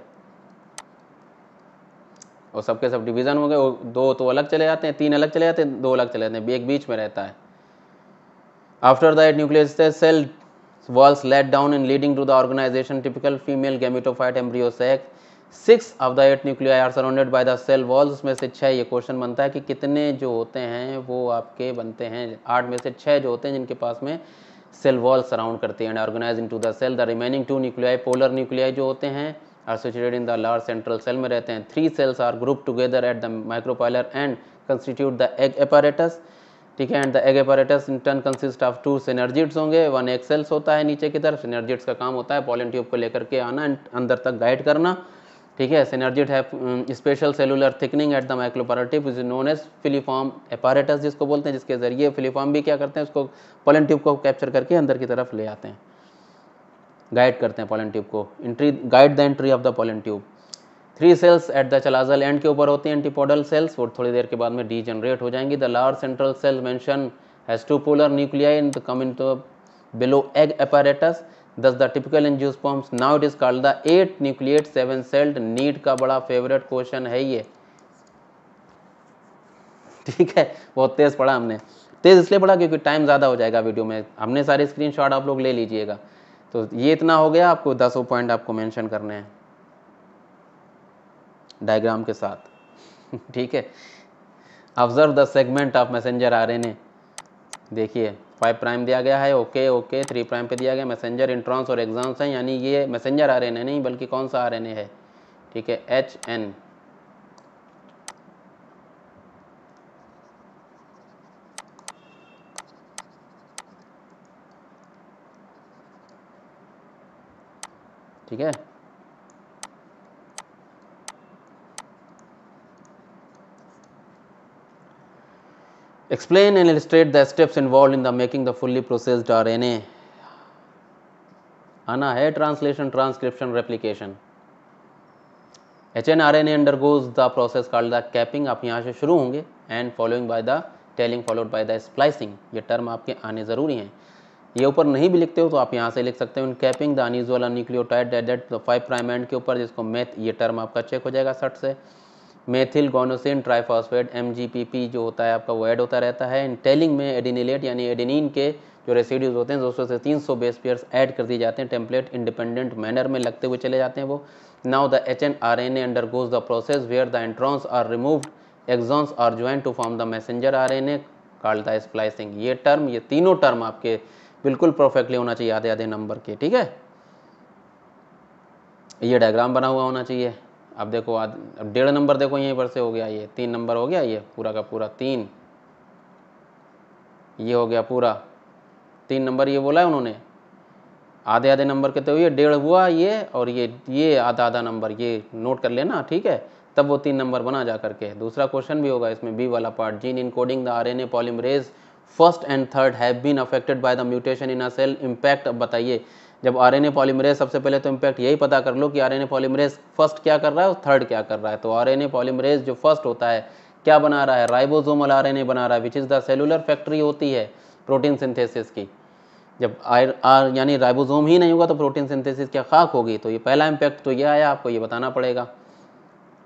S1: और सबके सब डिवीज़न हो गए दो तो अलग चले जाते हैं तीन अलग चले जाते हैं दो अलग चले जाते हैं एक बीच में रहता है After that nucleus cell walls let down and leading to the organization typical female gametophyte embryo sac. Six of the eight nuclei are surrounded by the cell walls उसमें से छः ये क्वेश्चन बनता है कि कितने जो होते हैं वो आपके बनते हैं आठ में से छः जो होते हैं जिनके पास में सेल वॉल सराउंड करते हैं and organize in to the cell the remaining two nuclei polar nuclei जो होते हैं associated in the large central cell में रहते हैं three cells are group together at the micropylar end constitute the egg apparatus ठीक है and the egg apparatus in turn consist of two synergids होंगे one egg cells होता है नीचे की तरफ सिनर्जिट्स का काम होता है पॉलन ट्यूब को लेकर के आना एंड अंदर तक गाइड करना ठीक है सिनर्जिट है special cellular thickening at the micropylar is known as filiform apparatus जिसको बोलते हैं जिसके ज़रिए फिलीफॉर्म भी क्या करते हैं उसको पॉलन ट्यूब को कैप्चर करके अंदर की तरफ ले आते हैं गाइड करते हैं पॉलन ट्यूब को entry guide the entry of the pollen tube three cells at the chalazal end के ऊपर होती हैं एंटीपोडल सेल्स वो थोड़ी देर के बाद में डीजनरेट हो जाएंगी the large central cell mention has two polar nuclei in the come into below below egg apparatus thus the typical angiosperms now it is called the eight nucleate seven celled NEET का बड़ा favourite question है ये ठीक है बहुत तेज पढ़ा हमने तेज इसलिए पढ़ा क्योंकि टाइम ज़्यादा हो जाएगा वीडियो में हमने सारे स्क्रीनशॉट आप लोग ले लीजिएगा तो ये इतना हो गया आपको दस वो पॉइंट आपको मेंशन करने हैं डायग्राम के साथ ठीक है observe the segment of messenger R RNA देखिए फाइव प्राइम दिया गया है ओके ओके थ्री प्राइम पे दिया गया मैसेंजर इंट्रॉन्स और एग्जाम्स हैं यानी ये मैसेंजर आर एन ए नहीं बल्कि कौन सा आर एन ए है ठीक है एच एन ठीक है explain and illustrate the steps involved in the making the fully processed RNA आना है translation transcription replication H N R N A undergoes the process called the capping आप यहाँ से शुरू होंगे and following by the tailing followed by the splicing ये term आपके आने ज़रूरी हैं ये ऊपर नहीं भी लिखते हो तो आप यहाँ से लिख सकते हो in capping the unusual nucleotide added five prime end के ऊपर जिसको मैथ ये टर्म आपका चेक हो जाएगा सट से मेथिल गोनोसिन ट्राइफॉस्फेट एम जो होता है आपका वो ऐड होता रहता है इन टेलिंग में एडिनिलेट यानी एडिनिन के जो रेसिड्यूज होते हैं दो से 300 सौ बेस पेयर्स ऐड कर दिए जाते हैं टेम्पलेट इंडिपेंडेंट मैनर में लगते हुए चले जाते हैं वो now the H N R N A undergoes the process where the introns are removed exons are join to form the messenger R N A called the splicing ये term ये तीनों टर्म आपके बिल्कुल perfectly होना चाहिए आधे आधे number के ठीक है ये डायग्राम बना हुआ होना चाहिए अब देखो आज अब डेढ़ नंबर देखो यहीं पर से हो गया ये तीन नंबर हो गया ये पूरा का पूरा तीन ये हो गया पूरा तीन नंबर ये बोला है उन्होंने आधे आधे नंबर के तो ये डेढ़ हुआ ये और ये ये आधा आधा नंबर ये नोट कर लेना ठीक है तब वो तीन नंबर बना जा करके दूसरा क्वेश्चन भी होगा इसमें बी वाला part gene encoding the R N A polymerase first and third have been affected by the mutation in a cell impact अब बताइए जब आर एन पॉलीमरेज सबसे पहले तो इम्पैक्ट यही पता कर लो कि आर एन पॉलीमरेज फर्स्ट क्या कर रहा है और थर्ड क्या कर रहा है तो आर एन पॉलीमरेज जो फर्स्ट होता है क्या बना रहा है राइबोजोमल आर एन बना रहा है which is the cellular factory होती है प्रोटीन सिंथेसिस की जब आर, आर यानी राइबोजोम ही नहीं होगा तो प्रोटीन सिंथेसिस क्या खाक होगी तो ये पहला इम्पैक्ट तो ये आया आपको ये बताना पड़ेगा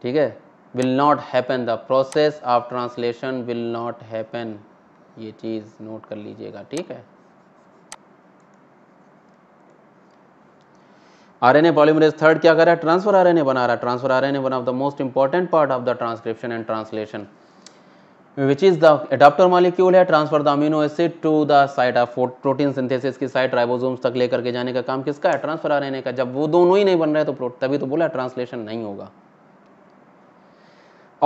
S1: ठीक है will not happen the process of translation will not happen ये चीज़ नोट कर लीजिएगा ठीक है आरएनए पॉलीमरेज थर्ड क्या कर रहा है ट्रांसफर आरएनए बना रहा है transfer RNA one of the most important part of the transcription and translation which is the adaptor molecule है transfer the amino acid to the site of protein synthesis की site ribosomes तक लेकर के जाने का काम किसका है ट्रांसफर आरएनए का जब वो दोनों ही नहीं बन रहे तो तभी तो बोला ट्रांसलेशन नहीं होगा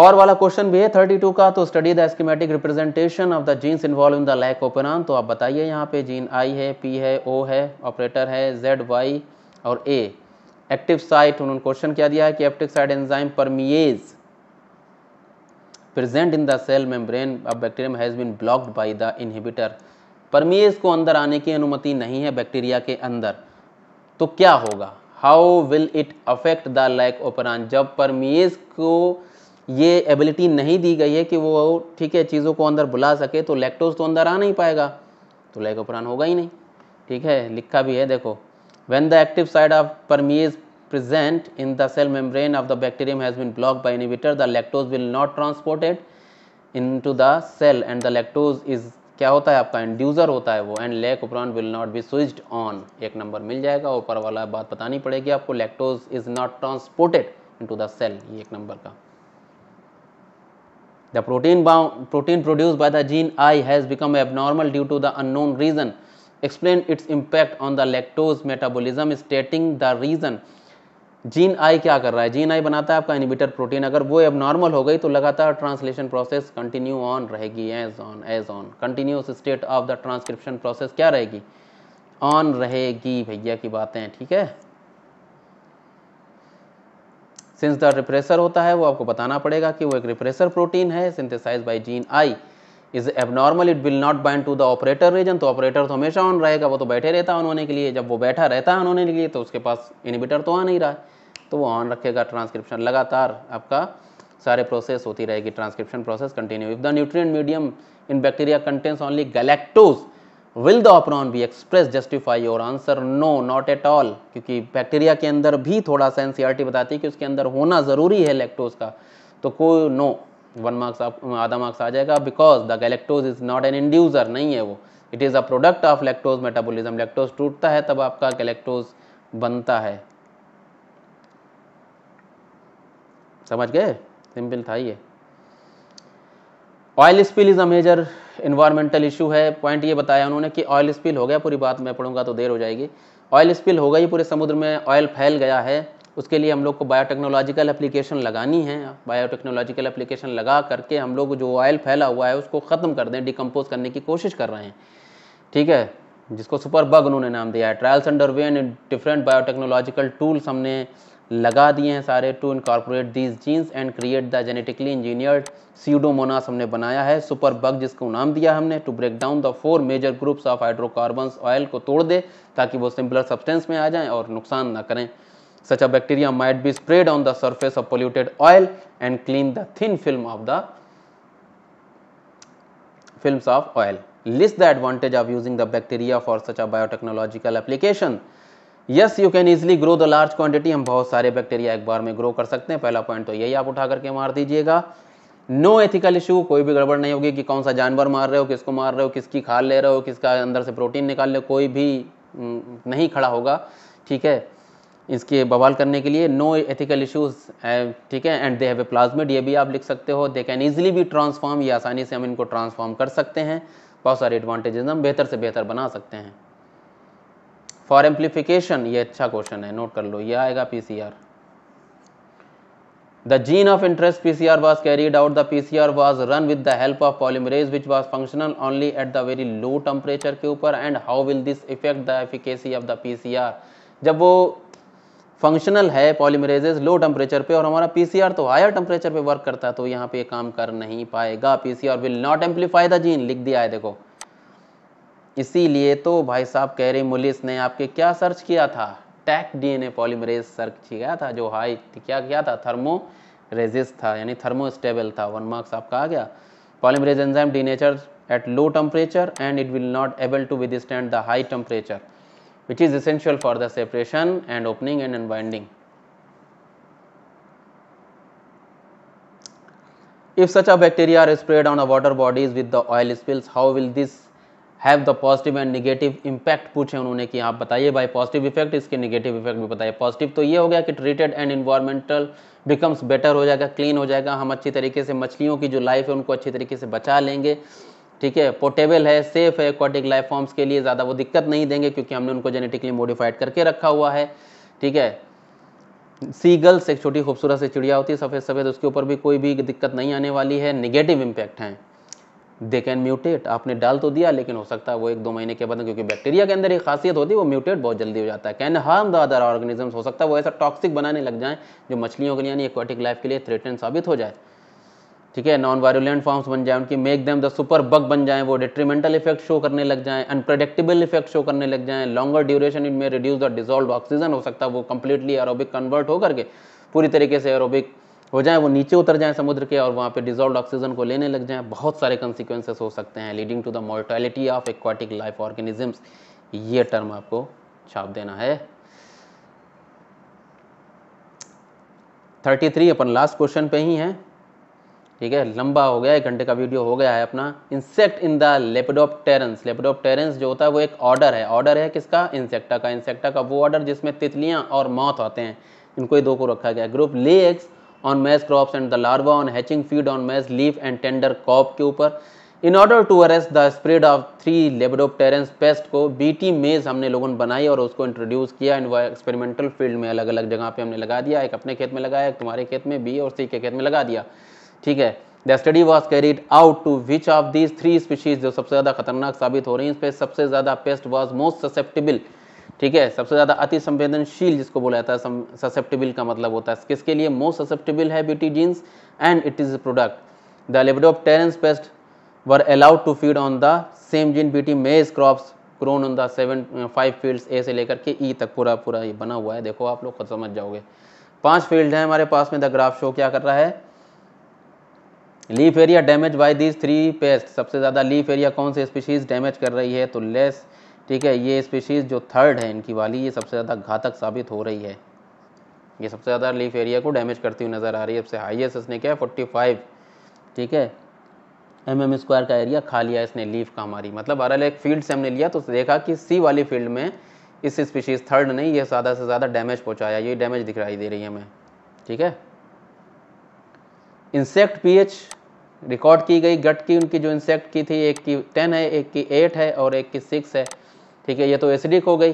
S1: और वाला क्वेश्चन भी है 32 का तो study the schematic representation of the genes involve in the lac operon तो आप बताइए यहाँ पे जीन आई है पी है ओ है ऑपरेटर है जेड वाई और ए एक्टिव साइट उन्होंने क्वेश्चन क्या दिया है कि active site enzyme permease present in the cell membrane of bacterium has been blocked by the inhibitor permease को अंदर आने की अनुमति नहीं है बैक्टीरिया के अंदर तो क्या होगा how will it affect the lac operon जब परमिएज को ये एबिलिटी नहीं दी गई है कि वो ठीक है चीज़ों को अंदर बुला सके तो लैक्टोज तो अंदर आ नहीं पाएगा तो लैक लैकोपरान होगा ही नहीं ठीक है लिखा भी है देखो When the active site of permease present in the cell membrane of the bacterium has been blocked by inhibitor, the lactose will not transported into the cell and the lactose is क्या होता है आपका inducer होता है वो and lac operon will not be switched on एक number मिल जाएगा ऊपर वाला बात बतानी पड़ेगी आपको lactose is not transported into the cell ये एक नंबर का the protein bound protein produce by the gene I has become abnormal due to the unknown reason explained its impact on the lactose metabolism stating the reason gene I क्या कर रहा है gene I बनाता है आपका inhibitor protein अगर वो अब नॉर्मल हो गई तो लगातार ट्रांसलेशन प्रोसेस कंटिन्यू ऑन रहेगी as on as on continuous state of the transcription process क्या रहेगी ऑन रहेगी भैया की बातें ठीक है सिंस द रिप्रेसर होता है वो आपको बताना पड़ेगा कि वो एक रिप्रेसर प्रोटीन है synthesize by gene I is abnormal it will not bind to the operator region तो ऑपरेटर तो हमेशा ऑन रहेगा वो तो बैठे रहता है उन्होंने के लिए जब वो बैठा रहता है उन्होंने के लिए तो उसके पास इनिबिटर तो आ नहीं रहा है तो वो ऑन रखेगा ट्रांसक्रिप्शन लगातार आपका सारे प्रोसेस होती रहेगी transcription process continue if the nutrient medium in bacteria contains only galactose will the operon be express justify your answer no not at all क्योंकि बैक्टीरिया के अंदर भी थोड़ा सा एन बताती है कि उसके अंदर होना ज़रूरी है लैक्टोज का तो को नो no. वन मार्क्स आप आधा मार्क्स आ जाएगा because the galactose is not an inducer नहीं है वो it is a product of lactose metabolism lactose टूटता है तब आपका गैलेक्टोज बनता है समझ गए सिंपल था ये oil spill is a major environmental issue है पॉइंट ये बताया उन्होंने कि ऑयल स्पिल हो गया पूरी बात मैं पढ़ूंगा तो देर हो जाएगी ऑयल स्पिल हो गई पूरे समुद्र में ऑयल फैल गया है उसके लिए हम लोग को बायोटेक्नोलॉजिकल एप्लीकेशन लगानी है बायोटेक्नोलॉजिकल एप्लीकेशन लगा करके हम लोग जो ऑयल फैला हुआ है उसको ख़त्म कर दें डिकम्पोज करने की कोशिश कर रहे हैं ठीक है जिसको सुपर बग उन्होंने नाम दिया है trials under way and different biotechnological tools हमने लगा दिए हैं सारे to incorporate these genes and create the genetically engineered Pseudomonas हमने बनाया है सुपर बग जिसको नाम दिया हमने to break down the four major groups of hydrocarbon oil को तोड़ दे ताकि वो सिंपलर सब्सटेंस में आ जाएं और नुकसान ना करें Such a bacteria might be sprayed on the surface of polluted oil and clean the thin film of the films of oil. List the advantage of using the bacteria for such a biotechnological application. Yes you can easily grow the large quantity हम बहुत सारे bacteria एक बार में grow कर सकते हैं पहला point तो यही आप उठा करके मार दीजिएगा नो एथिकल इशू कोई भी गड़बड़ नहीं होगी कि कौन सा जानवर मार रहे हो किसको मार रहे हो किसकी खाल ले रहे हो किसका अंदर से प्रोटीन निकाल रहे हो कोई भी नहीं खड़ा होगा ठीक है इसके बवाल करने के लिए नो एथिकल इशूज़ ठीक है and they have a plasmid ये भी आप लिख सकते हो दे कैन ईजिली भी ट्रांसफॉर्म ये आसानी से हम इनको ट्रांसफॉर्म कर सकते हैं बहुत सारे एडवांटेजेस हम बेहतर से बेहतर बना सकते हैं फॉर एम्प्लीफिकेशन ये अच्छा क्वेश्चन है नोट कर लो ये आएगा P C R the gene of interest P C R was carried out the P C R was run with the help of polymerase which was functional only at the very low temperature के ऊपर and how will this effect the efficacy of the P C R जब वो functional है पॉलीमरेजेज low temperature पे और हमारा PCR तो higher temperature पे वर्क करता है तो यहाँ पे काम कर नहीं पाएगा PCR will not amplify the gene लिख दिया है देखो इसीलिए तो भाई साहब कह रहे मुलिस ने आपके क्या सर्च किया था टैक डीएनए पॉलीमरेज सर्च किया था जो हाई क्या किया था थर्मो रेजिस्ट था यानी थर्मो स्टेबल था वन मार्क्स आपका आ गया polymerase enzyme denature at low temperature and it will not able to withstand the high temperature which is essential for the separation and opening and unwinding If such a bacteria are sprayed on a water bodies with the oil spills, how will this have the positive and negative impact पूछे उन्होंने कि आप बताइए भाई positive effect इसके negative effect भी बताइए positive तो ये हो गया कि treated and environmental becomes better हो जाएगा क्लीन हो जाएगा हम अच्छी तरीके से मछलियों की जो लाइफ है उनको अच्छी तरीके से बचा लेंगे ठीक है पोर्टेबल है सेफ है एक्वाटिक लाइफ फॉर्म्स के लिए ज़्यादा वो दिक्कत नहीं देंगे क्योंकि हमने उनको जेनेटिकली मॉडिफाइड करके रखा हुआ है ठीक है सीगल्स एक छोटी खूबसूरत सी चिड़िया होती है सफ़ेद सफ़ेद उसके ऊपर भी कोई भी दिक्कत नहीं आने वाली है निगेटिव इम्पैक्ट हैं दे कैन म्यूटेट आपने डाल तो दिया लेकिन हो सकता है वो एक दो महीने के बाद क्योंकि बैक्टीरिया के अंदर एक खासियत होती है वो म्यूटेट बहुत जल्दी हो जाता है can harm the other organisms हो सकता है वो ऐसा टॉक्सिक बनाने लग जाए जो मछलियों के लिए यानी एक्वाटिक लाइफ के लिए थ्रेटन साबित हो जाए ठीक है नॉन वायरुलेंट फॉर्म्स बन जाए उनकी make them the super bug बन जाए वो डिट्रीमेंटल इफेक्ट शो करने लग जाए अनप्रडिक्टेबल इफेक्ट शो करने लग जाए लॉन्गर ड्यूरेशन इनमें रिड्यूस द डिजॉल्व ऑक्सीजन हो सकता है वो कंप्लीटली एरोबिक कन्वर्ट होकर के पूरी तरीके से एरोबिक हो जाए वो नीचे उतर जाए समुद्र के और वहाँ पे डिजॉल्व ऑक्सीजन को लेने लग जाए बहुत सारे कॉन्सिक्वेंसेस हो सकते हैं leading to the mortality of aquatic life organisms ये टर्म आपको छाप देना है 33 अपन लास्ट क्वेश्चन पे ही हैं ठीक है लंबा हो गया एक घंटे का वीडियो हो गया है अपना इंसेक्ट इन द टेरेंस लेपडोप टेरेंस जो होता है वो एक ऑर्डर है ऑर्डर है किसका इंसेक्टा का इंसेक्टा का वो ऑर्डर जिसमें तितलियाँ और मौत आते हैं इनको ही दो को रखा गया group lay on maize crops and the larva on hatching feed on maize leaf and tender cob के ऊपर in order to arrest the spread of three टेरेंस पेस्ट को बी टी मेज हमने लोगों ने बनाई और उसको इंट्रोड्यूस किया इन एक्सपेरिमेंटल फील्ड में अलग अलग जगह पे हमने लगा दिया एक अपने खेत में लगाया एक तुम्हारे खेत में बी और सी के खेत में लगा दिया ठीक है the study was carried out to which of these three species जो सबसे ज़्यादा खतरनाक साबित हो रही है इस पर सबसे ज़्यादा पेस्ट वॉज मोस्ट ससेप्टेबल ठीक है सबसे ज़्यादा अति संवेदनशील जिसको बोला जाता है ससेप्टेबल का मतलब होता है किसके लिए मोस्ट ससेप्टेबल है B T genes and it is product the lepidopteran pest were allowed to feed on the same gene B T maize crops grown on the seven five fields A से लेकर के ई e तक पूरा पूरा ये बना हुआ है देखो आप लोग खुद समझ जाओगे पांच फील्ड है हमारे पास में द ग्राफ शो क्या कर रहा है leaf area damage by this three pest सबसे ज़्यादा लीफ एरिया कौन सी स्पीशीज़ डैमेज कर रही है तो लेस ठीक है ये स्पीशीज़ जो थर्ड है इनकी वाली ये सबसे ज़्यादा घातक साबित हो रही है ये सबसे ज़्यादा लीफ एरिया को डैमेज करती हुई नज़र आ रही है सबसे हाइएस्ट इसने क्या है फोर्टी फाइव ठीक है एम एम स्क्वायर का एरिया खा लिया इसने लीफ का हमारी मतलब बहरहाल एक फील्ड से हमने लिया तो देखा कि सी वाली फील्ड में इस स्पीशीज़ थर्ड ने ये ज़्यादा से ज़्यादा डैमेज पहुँचाया ये डैमेज दिखाई दे रही है हमें ठीक है इंसेक्ट पीएच रिकॉर्ड की गई गट की उनकी जो इंसेक्ट की थी एक की टेन है एक की एट है और एक की सिक्स है ठीक है ये तो एसिडिक हो गई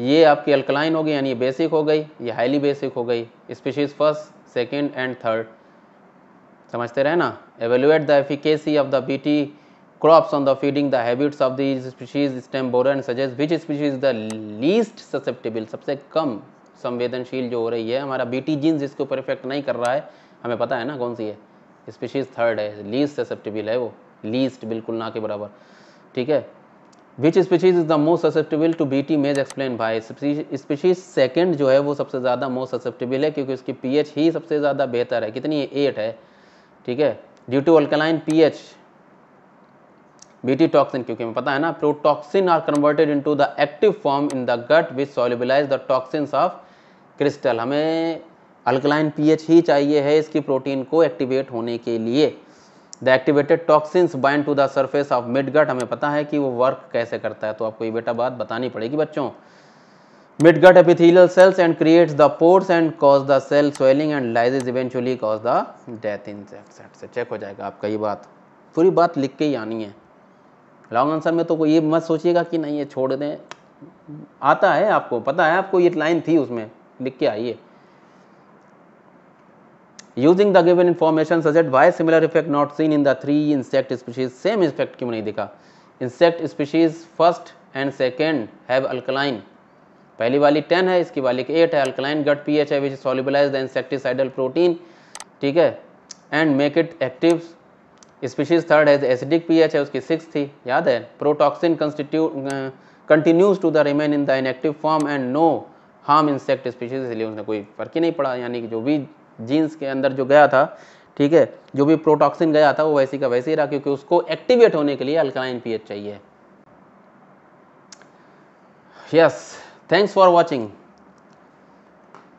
S1: ये आपकी अल्कलाइन होगी गई यानी बेसिक हो गई ये हाईली बेसिक हो गई species first second and third समझते रहे ना evaluate the efficacy of the BT crops on the feeding the habits of these species stem borer and suggest which species the least susceptible सबसे कम संवेदनशील जो हो रही है हमारा बीटी जीन्स जिसके ऊपर इफेक्ट नहीं कर रहा है हमें पता है ना कौन सी है स्पीशीज़ थर्ड है लीस्ट ससेप्टिबल है वो लीस्ट बिल्कुल ना के बराबर ठीक है which species is the most susceptible to B T maize explain by species second जो है वो सबसे ज़्यादा मोस्ट ससेप्टेबल है क्योंकि उसकी पी ही सबसे ज़्यादा बेहतर है कितनी है एट है ठीक है due to alkaline P H BT toxin क्योंकि हमें पता है ना protoxin are converted into the active form in the gut which solubilize the toxin of crystal हमें अल्कलाइन पीएच ही चाहिए है इसकी प्रोटीन को एक्टिवेट होने के लिए the activated toxins bind to the surface of mid gut हमें पता है कि वो वर्क कैसे करता है तो आपको ये बेटा बात बतानी पड़ेगी बच्चों mid gut epithelial cells and creates the pores and cause the cell swelling and lyses eventually cause the death इन से चेक हो जाएगा आपका ये बात पूरी बात लिख के ही आनी है लॉन्ग आंसर में तो कोई ये मत सोचिएगा कि नहीं ये छोड़ दें आता है आपको पता है आपको ये लाइन थी उसमें लिख के आइए using the given information suggest why similar effect not seen in the three insect species same effect क्यों नहीं दिखा insect species first and second have alkaline पहली वाली टेन है इसकी वाली एट है अल्कलाइन गट पी एच है विच द इंसेक्टिसाइडल प्रोटीन ठीक है and make it active species third है एसिडिक पी एच है उसकी सिक्स थी याद है protoxin constitute continues to the remain in the inactive form and no harm insect species इसलिए उसने कोई फर्क ही नहीं पड़ा यानी कि जो भी जीन्स के अंदर जो गया था ठीक है जो भी प्रोटॉक्सिन गया था वो वैसे का वैसे ही रहा क्योंकि उसको एक्टिवेट होने के लिए अल्कलाइन पीएच चाहिए yes thanks for watching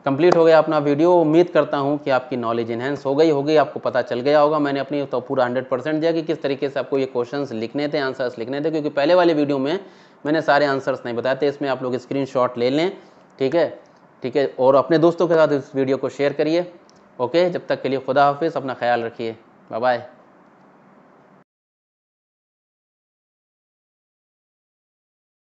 S1: complete हो गया अपना वीडियो उम्मीद करता हूँ कि आपकी नॉलेज इन्हेंस हो गई होगी आपको पता चल गया होगा मैंने अपनी तो पूरा हंड्रेड परसेंट दिया कि किस तरीके से आपको ये क्वेश्चंस लिखने थे आंसर्स लिखने थे क्योंकि पहले वाले वीडियो में मैंने सारे आंसर्स नहीं बताए थे इसमें आप लोग स्क्रीन ले लें ठीक है ठीक है और अपने दोस्तों के साथ इस वीडियो को शेयर करिए ओके जब तक के लिए खुदा हाफिज़ अपना ख्याल रखिए बाय